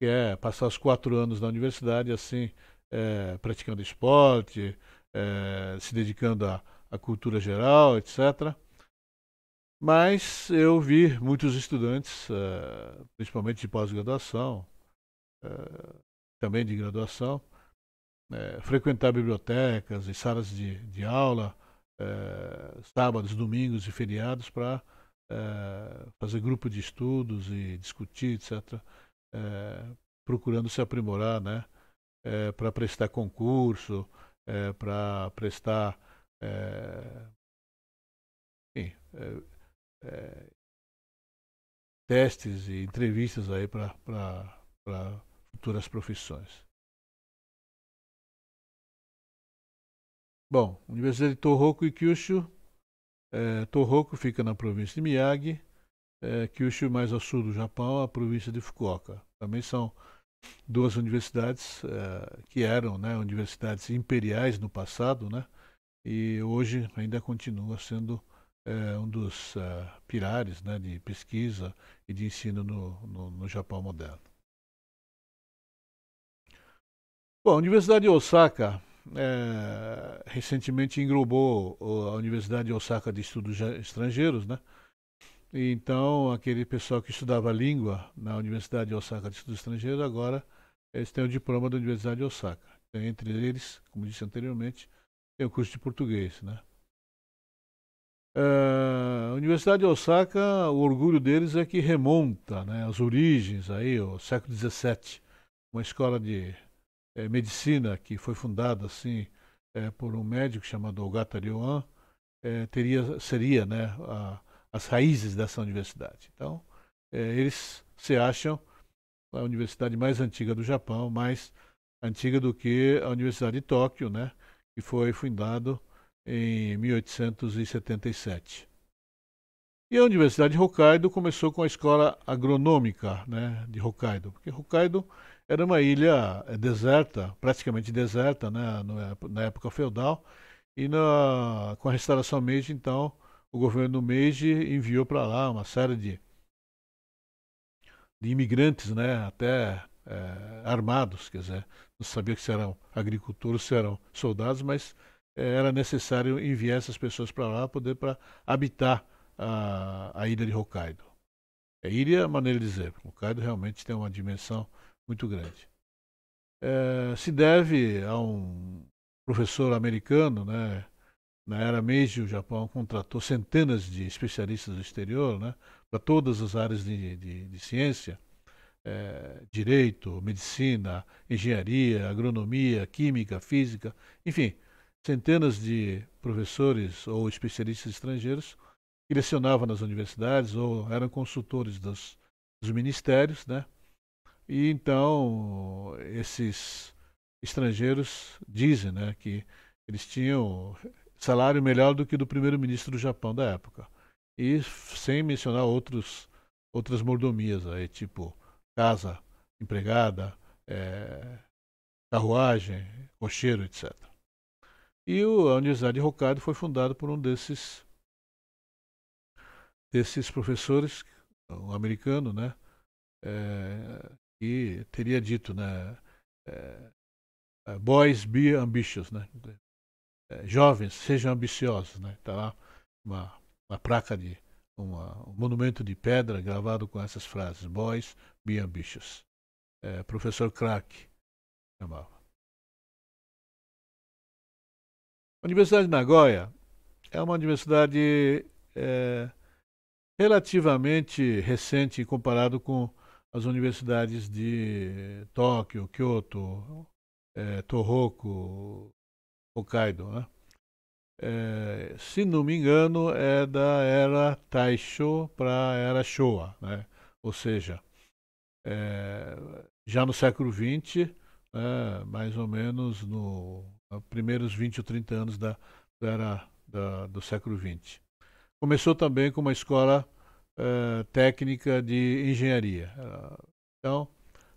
quer passar os quatro anos na universidade, assim, é, praticando esporte, é, se dedicando à, à cultura geral, etc. Mas eu vi muitos estudantes, é, principalmente de pós-graduação, é, também de graduação, é, frequentar bibliotecas e salas de, de aula, é, sábados, domingos e feriados para é, fazer grupo de estudos e discutir, etc., é, eh, procurando se aprimorar, né? É, eh, para prestar concurso, para prestar enfim, testes e entrevistas aí para futuras profissões. Bom, Universidade de Tohoku e Kyushu é, Tohoku fica na província de Miyagi, é, Kyushu mais ao sul do Japão, a província de Fukuoka. Também são duas universidades é, que eram né, universidades imperiais no passado, né, e hoje ainda continua sendo é, um dos é, pilares né, de pesquisa e de ensino no, no, no Japão moderno. Bom, a Universidade de Osaka é, recentemente englobou a Universidade de Osaka de Estudos Estrangeiros, né? E então, aquele pessoal que estudava língua na Universidade de Osaka de Estudos Estrangeiros, agora eles têm o diploma da Universidade de Osaka. Então, entre eles, como disse anteriormente, tem o curso de português, né? Uh, a Universidade de Osaka, o orgulho deles é que remonta né, as origens, aí, o século XVII, uma escola de é, medicina, que foi fundada assim é, por um médico chamado Ogata Ryoan, é, teria, seria né, a, as raízes dessa universidade. Então, é, eles se acham a universidade mais antiga do Japão, mais antiga do que a Universidade de Tóquio, né, que foi fundado em 1877. E a Universidade de Hokkaido começou com a escola agronômica né, de Hokkaido, porque Hokkaido era uma ilha é, deserta, praticamente deserta, né, no, na época feudal. E na, com a restauração Meiji, então, o governo Meiji enviou para lá uma série de, de imigrantes, né, até é, armados, quer dizer, não sabia que serão agricultores, serão soldados, mas é, era necessário enviar essas pessoas para lá poder para habitar a, a ilha de Hokkaido. É ilha, é maneira de dizer, Hokkaido realmente tem uma dimensão muito grande. É, se deve a um professor americano, né? Na era Meiji, o Japão contratou centenas de especialistas do exterior, né? Para todas as áreas de, de, de ciência, é, direito, medicina, engenharia, agronomia, química, física, enfim, centenas de professores ou especialistas estrangeiros que lecionavam nas universidades ou eram consultores dos, dos ministérios, né? E então esses estrangeiros dizem né, que eles tinham salário melhor do que do primeiro-ministro do Japão da época. E sem mencionar outros, outras mordomias, aí, tipo casa, empregada, é, carruagem, cocheiro, etc. E o, a Universidade de Hokkaido foi fundada por um desses, desses professores, um americano, né? É, que teria dito, né? É, é boys be ambitious, né? É, jovens, sejam ambiciosos, né? Tá lá uma, uma placa de uma, um monumento de pedra gravado com essas frases: Boys be ambitious. É, professor Crack chamava. A Universidade de Nagoya é uma universidade é, relativamente recente comparado com as universidades de Tóquio, Kyoto, é, Tohoku, Hokkaido, né? É, se não me engano, é da era Taisho para a era Showa, né? ou seja, é, já no século XX, né? mais ou menos no, nos primeiros 20 ou 30 anos da, da era da, do século XX. Começou também com uma escola uh, técnica de engenharia. Uh, então,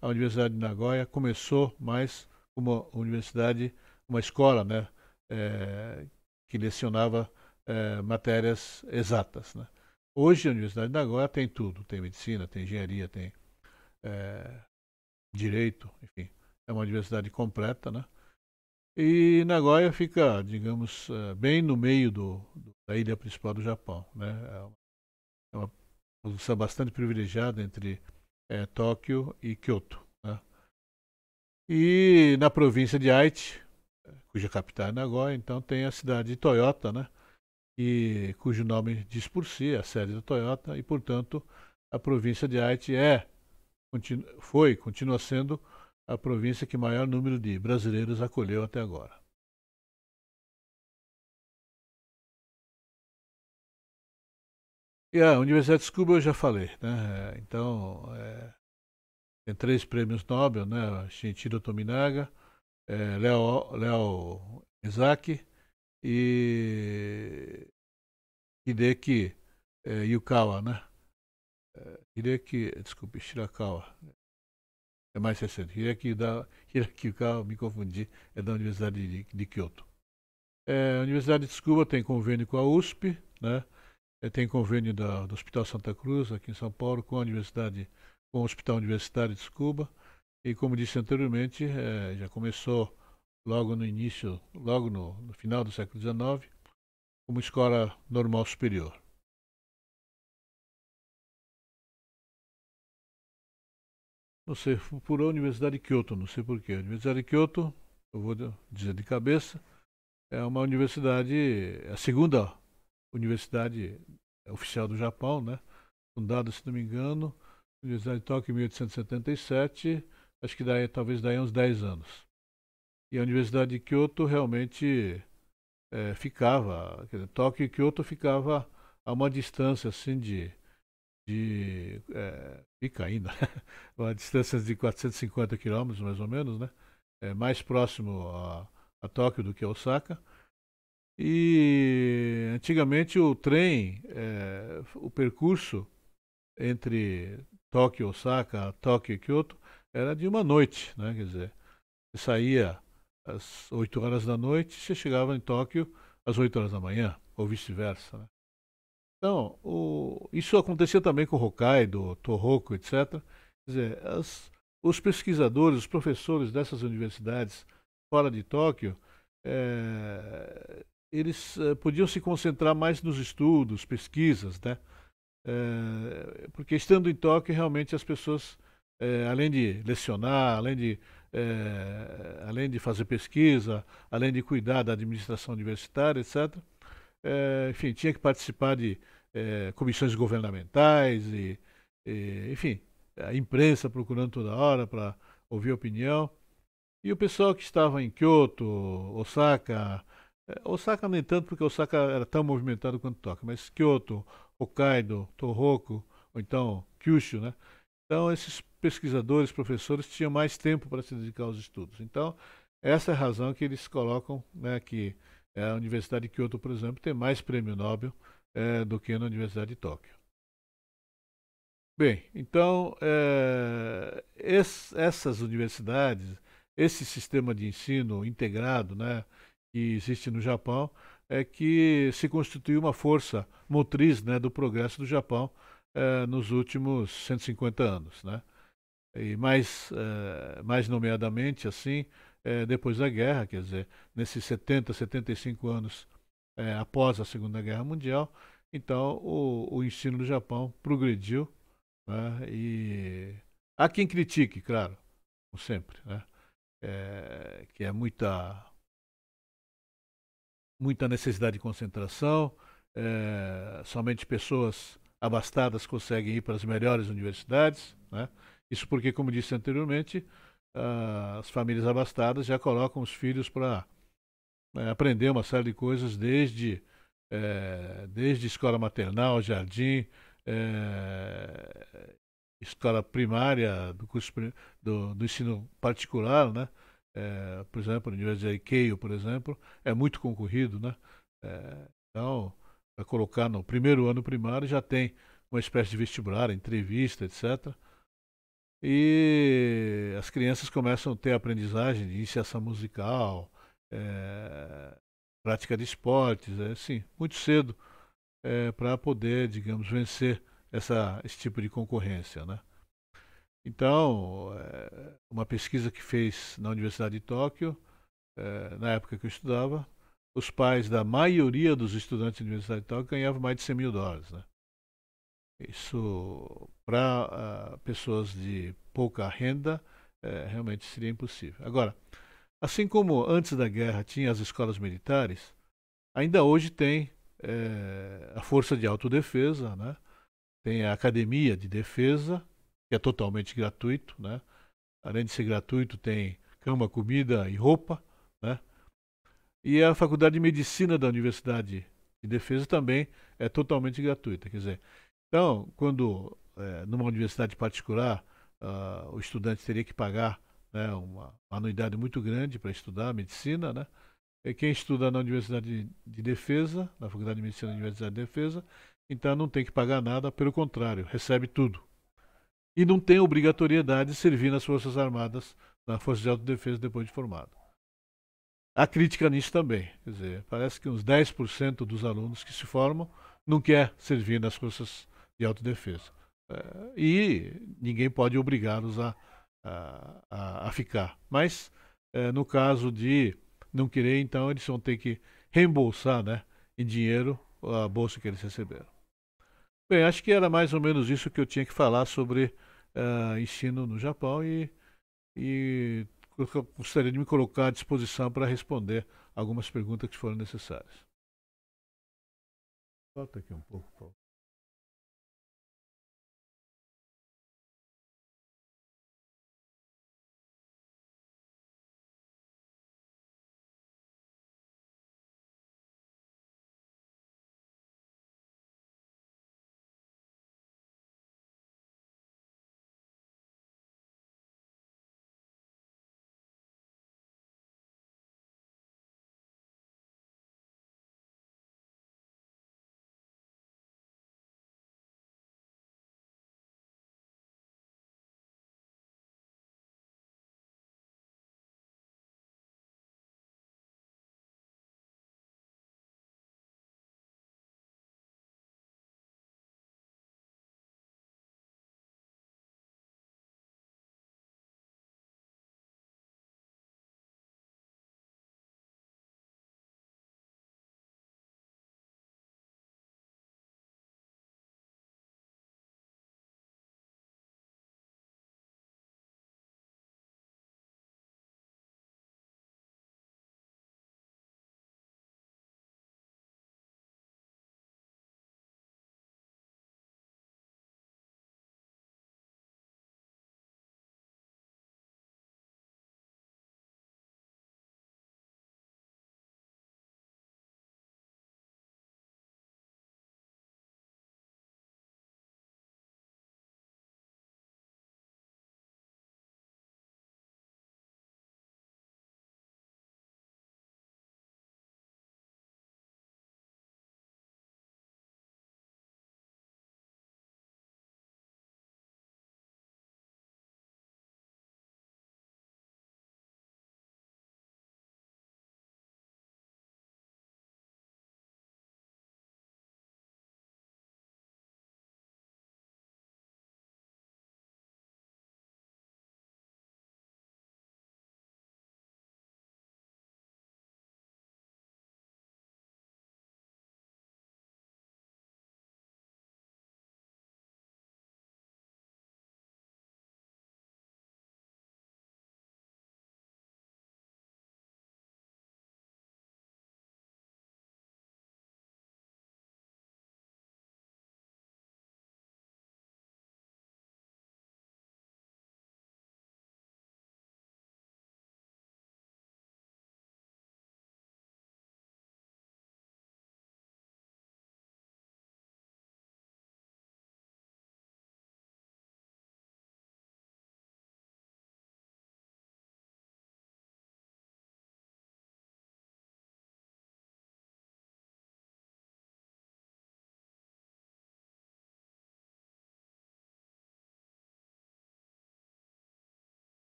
a Universidade de Nagoya começou mais uma universidade, uma escola, né, é, que lecionava é, matérias exatas. Né. Hoje, a Universidade de Nagoya tem tudo: tem medicina, tem engenharia, tem é, direito, enfim, é uma universidade completa, né. E Nagoya fica, digamos, bem no meio do, do, da ilha principal do Japão. Né? É uma é uma posição bastante privilegiada entre é, Tóquio e Kyoto. Né? E na província de Aichi, cuja capital é Nagoya, então tem a cidade de Toyota, né? E, cujo nome diz por si, a sede da Toyota, e portanto a província de Aichi é, continu, foi, continua sendo a província que maior número de brasileiros acolheu até agora. E a Universidade de Tsukuba eu já falei, né? É, então, é, tem três prêmios Nobel, né? Shintiro Tominaga, é, Léo, Léo Isaac e Hideki é, Yukawa, né? É, Hideki, desculpe, Shirakawa. É mais recente. Hideki, da, Hideki Yukawa, me confundi, é da Universidade de, de Kyoto. É, a Universidade de Tsukuba tem convênio com a USP, né? tem convênio da, do Hospital Santa Cruz, aqui em São Paulo, com a Universidade, com o Hospital Universitário de Cuba. E como disse anteriormente, é, já começou logo no início, logo no, no final do século XIX, como escola normal superior. Não sei, por a Universidade de Kyoto, não sei porquê. A Universidade de Kyoto, eu vou dizer de cabeça, é uma universidade, é a segunda universidade é, oficial do Japão, né? fundada, se não me engano, Universidade de Tóquio em 1877, acho que daí, talvez daí uns 10 anos. E a Universidade de Kyoto realmente é, ficava, quer dizer, Tóquio e Kyoto ficava a uma distância assim de de é, fica ainda né? uma distância de 450 quilômetros mais ou menos, né? É mais próximo a, a Tóquio do que a Osaka e antigamente o trem, é, o percurso entre Tóquio e Osaka, Tóquio e Kyoto, era de uma noite, né? Quer dizer, você saía às 8 horas da noite, você chegava em Tóquio às 8 horas da manhã, ou vice-versa, né? Então, o, isso acontecia também com Hokkaido, Tohoku, etc. Quer dizer, as, os pesquisadores, os professores dessas universidades fora de Tóquio é, eles uh, podiam se concentrar mais nos estudos, pesquisas, né? Eh, porque estando em Tóquio, realmente as pessoas, eh, além de lecionar, além de, além de fazer pesquisa, além de cuidar da administração universitária, etc., enfim, tinha que participar de comissões governamentais, e, e, enfim, a imprensa procurando toda hora para ouvir opinião. E o pessoal que estava em Kyoto, Osaka, é, Osaka nem tanto, porque Osaka era tão movimentado quanto Tóquio, mas Kyoto, Hokkaido, Tohoku, ou então Kyushu, né? Então, esses pesquisadores, professores tinham mais tempo para se dedicar aos estudos. Então, essa é a razão que eles colocam né, que é, a Universidade de Kyoto, por exemplo, tem mais prêmio Nobel é, do que na Universidade de Tóquio. Bem, então, é, essas universidades, esse sistema de ensino integrado, né? que existe no Japão, é que se constituiu uma força motriz né, do progresso do Japão é, nos últimos 150 anos. Né? E mais, é, mais nomeadamente, assim, é, depois da guerra, quer dizer, nesses 70, 75 anos após a Segunda Guerra Mundial, então o, o ensino do Japão progrediu né? e há quem critique, claro, como sempre, né? que é muita muita necessidade de concentração, é, somente pessoas abastadas conseguem ir para as melhores universidades. Né? Isso porque, como disse anteriormente, as famílias abastadas já colocam os filhos para né, aprender uma série de coisas desde, é, desde escola maternal, jardim, é, escola primária, do, curso, do, do ensino particular, né? é, por exemplo, no Universidade de Keio, por exemplo, é muito concorrido, né? É, então, para colocar no primeiro ano primário já tem uma espécie de vestibular, entrevista, etc. E as crianças começam a ter aprendizagem de iniciação musical, é, prática de esportes, é, assim, muito cedo, é, para poder, digamos, vencer essa, esse tipo de concorrência, né? Então, eh, uma pesquisa que fez na Universidade de Tóquio, eh, na época que eu estudava, os pais da maioria dos estudantes da Universidade de Tóquio ganhavam mais de 100 mil dólares. Né? Isso, para ah, pessoas de pouca renda, eh, realmente seria impossível. Agora, assim como antes da guerra tinha as escolas militares, ainda hoje tem a força de autodefesa, né? tem a academia de defesa, que é totalmente gratuito, né? Além de ser gratuito, tem cama, comida e roupa, né? E a Faculdade de Medicina da Universidade de Defesa também é totalmente gratuita, quer dizer. Então, quando é, numa universidade particular uh, o estudante teria que pagar né, uma anuidade muito grande para estudar medicina, né? E quem estuda na Universidade de Defesa, na Faculdade de Medicina da Universidade de Defesa, então não tem que pagar nada, pelo contrário, recebe tudo e não tem obrigatoriedade de servir nas Forças Armadas, na Força de Autodefesa depois de formado. Há crítica nisso também, quer dizer, parece que uns 10% dos alunos que se formam não quer servir nas Forças de Autodefesa. Eh, e ninguém pode obrigá-los a, a, a, ficar. Mas, eh, no caso de não querer, então eles vão ter que reembolsar né, em dinheiro a bolsa que eles receberam. Bem, acho que era mais ou menos isso que eu tinha que falar sobre uh, ensino no Japão e, e gostaria de me colocar à disposição para responder algumas perguntas que forem necessárias. Falta aqui um pouco, Paulo.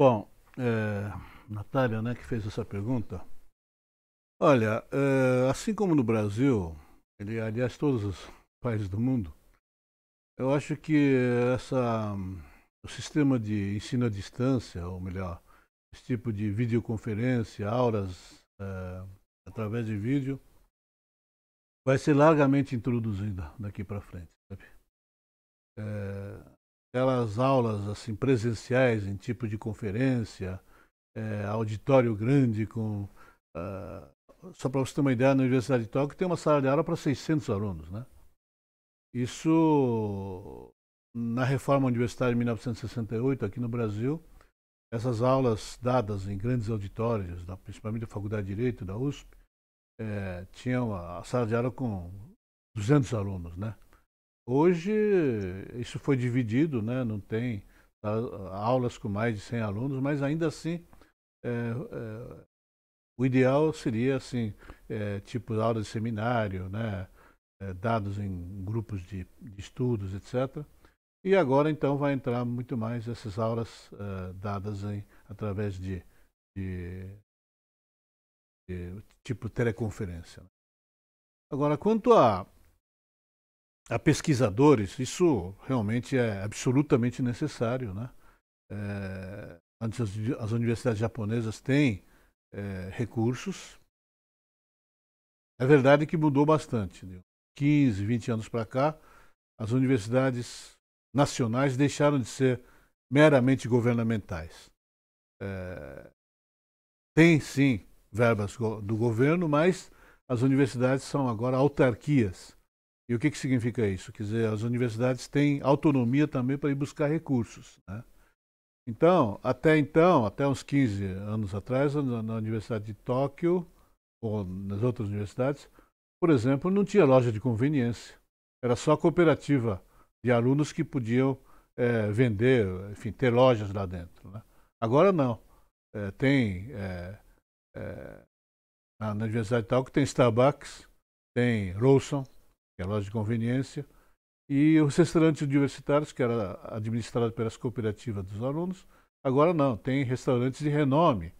Bom, é, Natália, né, que fez essa pergunta. Olha, é, assim como no Brasil, ele, aliás, todos os países do mundo, eu acho que essa, o sistema de ensino à distância, ou melhor, esse tipo de videoconferência, aulas é, através de vídeo, vai ser largamente introduzida daqui para frente. Sabe? É, aquelas aulas assim presenciais em tipo de conferência, é, auditório grande com uh, só para você ter uma ideia, na Universidade de Tóquio tem uma sala de aula para 600 alunos, né? Isso na reforma universitária de 1968 aqui no Brasil, essas aulas dadas em grandes auditórios, da, principalmente da Faculdade de Direito da USP, é, tinham a, a sala de aula com 200 alunos, né? Hoje isso foi dividido, né? não tem tá, aulas com mais de 100 alunos, mas ainda assim é, é, o ideal seria assim, é, tipo aula de seminário, né? É, dados em grupos de, de, estudos, etc. E agora então vai entrar muito mais essas aulas é, dadas em, através de, de, de tipo teleconferência. Né? Agora quanto a a pesquisadores, isso realmente é absolutamente necessário. Né? É, antes as, as, universidades japonesas têm é, recursos. É verdade que mudou bastante. Né? 15, 20 anos para cá, as universidades nacionais deixaram de ser meramente governamentais. É, tem sim verbas do governo, mas as universidades são agora autarquias e o que, que significa isso? Quer dizer, as universidades têm autonomia também para ir buscar recursos. Né? Então, até então, até uns 15 anos atrás, na, na Universidade de Tóquio, ou nas outras universidades, por exemplo, não tinha loja de conveniência. Era só cooperativa de alunos que podiam é, vender, enfim, ter lojas lá dentro. Né? Agora não. É, tem é, na, na Universidade de Tóquio tem Starbucks, tem Rolson, que é a loja de conveniência, e os restaurantes universitários, que era administrado pelas cooperativas dos alunos. Agora não, tem restaurantes de renome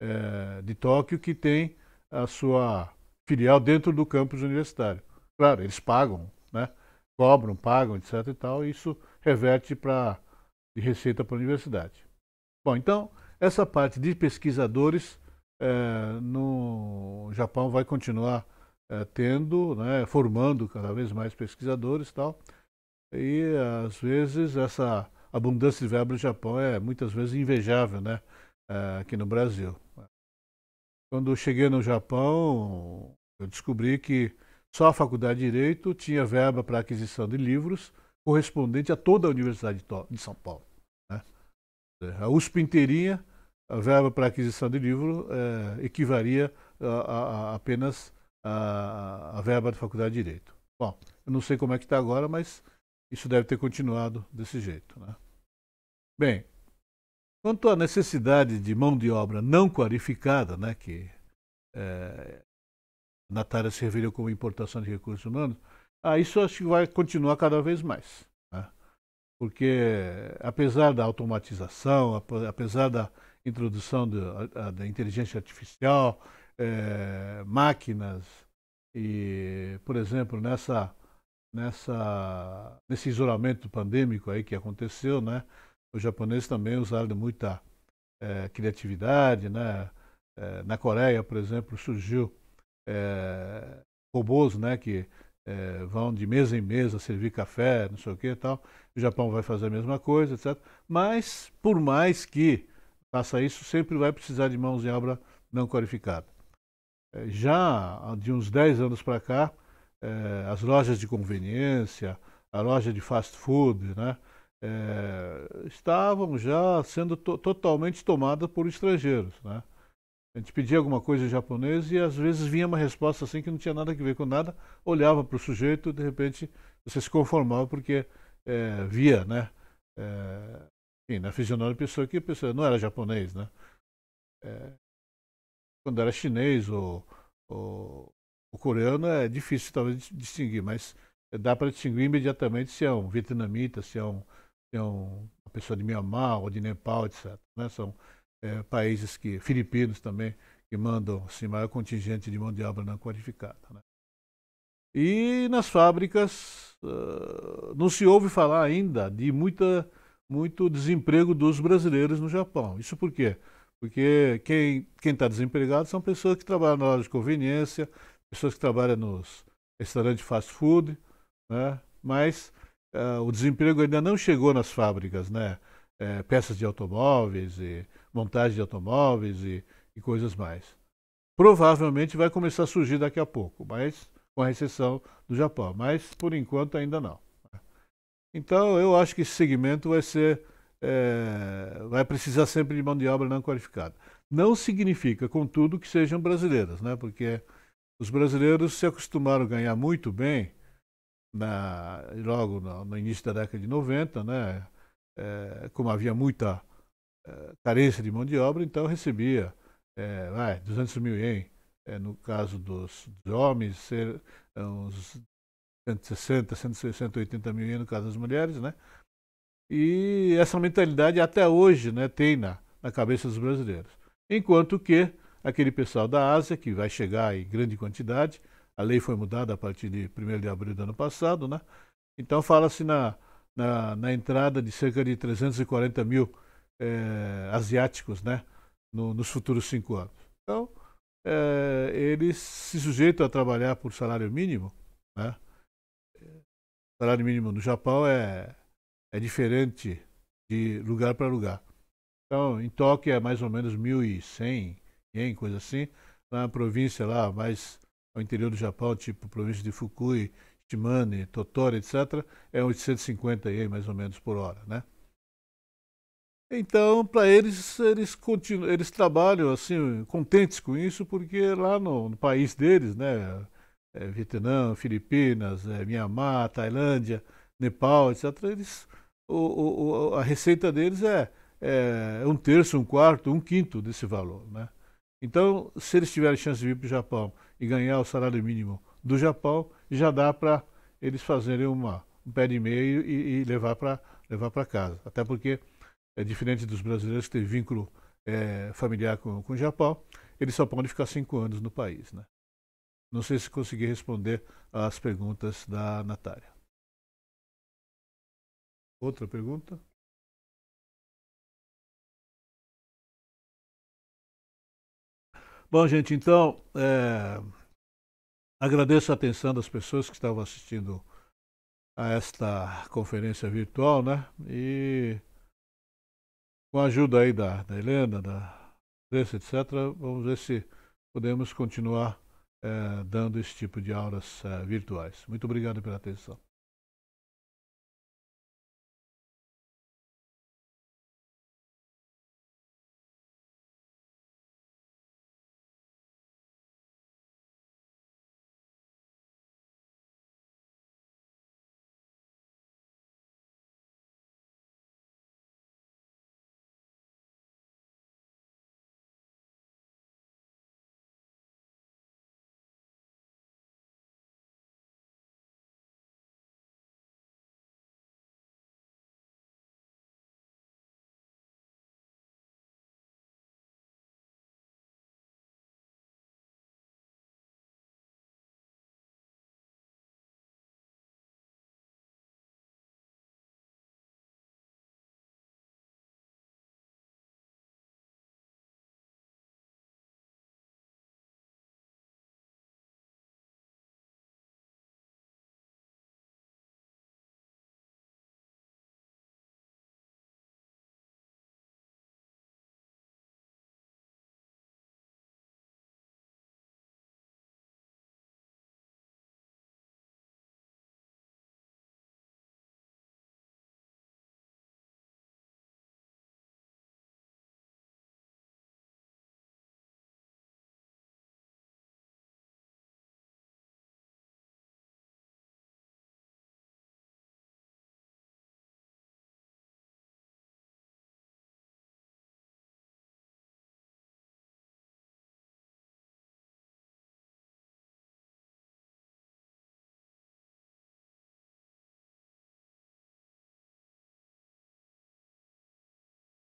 é, de Tóquio que tem a sua filial dentro do campus universitário. Claro, eles pagam, né? cobram, pagam, etc. e tal, e isso reverte para de receita para a universidade. Bom, então, essa parte de pesquisadores é, no Japão vai continuar é, tendo, né, formando cada vez mais pesquisadores e tal. E às vezes essa abundância de verba no Japão é muitas vezes invejável, né, eh, aqui no Brasil. Quando cheguei no Japão, eu descobri que só a Faculdade de Direito tinha verba para aquisição de livros correspondente a toda a Universidade de São Paulo. Né? A USP inteirinha, a verba para aquisição de livro é, equivaria a, a, a apenas a, a verba da Faculdade de Direito. Bom, eu não sei como é que está agora, mas isso deve ter continuado desse jeito. Né? Bem, quanto à necessidade de mão de obra não qualificada, né, que é, a Natália se referiu como importação de recursos humanos, ah, isso acho que vai continuar cada vez mais. Né? Porque, apesar da automatização, apesar da introdução da inteligência artificial é, máquinas e, por exemplo, nessa, nessa, nesse isolamento pandêmico aí que aconteceu, né? Os japoneses também usaram muita é, criatividade, né? É, na Coreia, por exemplo, surgiu robôs, né? Que vão de mesa em mesa servir café, não sei o que e tal. O Japão vai fazer a mesma coisa, etc. Mas, por mais que faça isso, sempre vai precisar de mãos de obra não qualificada. É, já de uns 10 anos para cá, é, as lojas de conveniência, a loja de fast food, né, é, estavam já sendo to totalmente tomadas por estrangeiros. Né? A gente pedia alguma coisa em japonês e às vezes vinha uma resposta assim que não tinha nada a ver com nada, olhava para o sujeito e de repente você se conformava porque é, via, né? É, enfim, na né, fisionomia da pessoa que a pessoa não era japonês, né? É, quando era chinês ou, ou, ou coreano, é difícil talvez distinguir, mas dá para distinguir imediatamente se é um vietnamita, se é, um, se é um, uma pessoa de Myanmar ou de Nepal, etc. Né? São é, países que, filipinos também, que mandam assim, maior contingente de mão de obra não qualificada. Né? E nas fábricas uh, não se ouve falar ainda de muita, muito desemprego dos brasileiros no Japão. Isso por quê? Porque quem está desempregado são pessoas que trabalham na hora de conveniência, pessoas que trabalham nos restaurantes fast food, né? mas uh, o desemprego ainda não chegou nas fábricas, né? É, peças de automóveis, e montagem de automóveis e, e coisas mais. Provavelmente vai começar a surgir daqui a pouco, mas com a recessão do Japão, mas por enquanto ainda não. Né? Então eu acho que esse segmento vai ser é, vai precisar sempre de mão de obra não qualificada. Não significa, contudo, que sejam brasileiras, né? porque os brasileiros se acostumaram a ganhar muito bem na, logo no, no, início da década de 90, né? É, como havia muita é, carência de mão de obra, então recebia é, vai, 200 mil ien. É, no caso dos, dos homens, ser, uns 160, 160, 180 mil ien no caso das mulheres, né? E essa mentalidade até hoje né, tem na, na cabeça dos brasileiros. Enquanto que aquele pessoal da Ásia, que vai chegar em grande quantidade, a lei foi mudada a partir de 1 de abril do ano passado, né? então fala-se na, na, na, entrada de cerca de 340 mil é, asiáticos né? No, nos futuros cinco anos. Então, é, eles se sujeitam a trabalhar por salário mínimo. Né? salário mínimo no Japão é é diferente de lugar para lugar. Então, em Tóquio é mais ou menos 1.100 ien, coisa assim. Na província lá, mais ao interior do Japão, tipo província de Fukui, Shimane, Totori, etc., é 850 ien, mais ou menos, por hora, né? Então, para eles, eles, continuam, eles trabalham assim, contentes com isso, porque lá no, no país deles, né, é, Vietnã, Filipinas, é, Mianmar, Tailândia, Nepal, etc., eles o, o, a receita deles é, é, é, um terço, um quarto, um quinto desse valor. Né? Então, se eles tiverem chance de vir para o Japão e ganhar o salário mínimo do Japão, já dá para eles fazerem uma, um pé de meio e, e levar para levar para casa. Até porque é diferente dos brasileiros que têm vínculo é, familiar com, com o Japão, eles só podem ficar cinco anos no país. Né? Não sei se consegui responder às perguntas da Natália. Outra pergunta? Bom, gente, então, é, agradeço a atenção das pessoas que estavam assistindo a esta conferência virtual, né? E com a ajuda aí da, da Helena, da Cresce, etc., vamos ver se podemos continuar é, dando esse tipo de aulas é, virtuais. Muito obrigado pela atenção.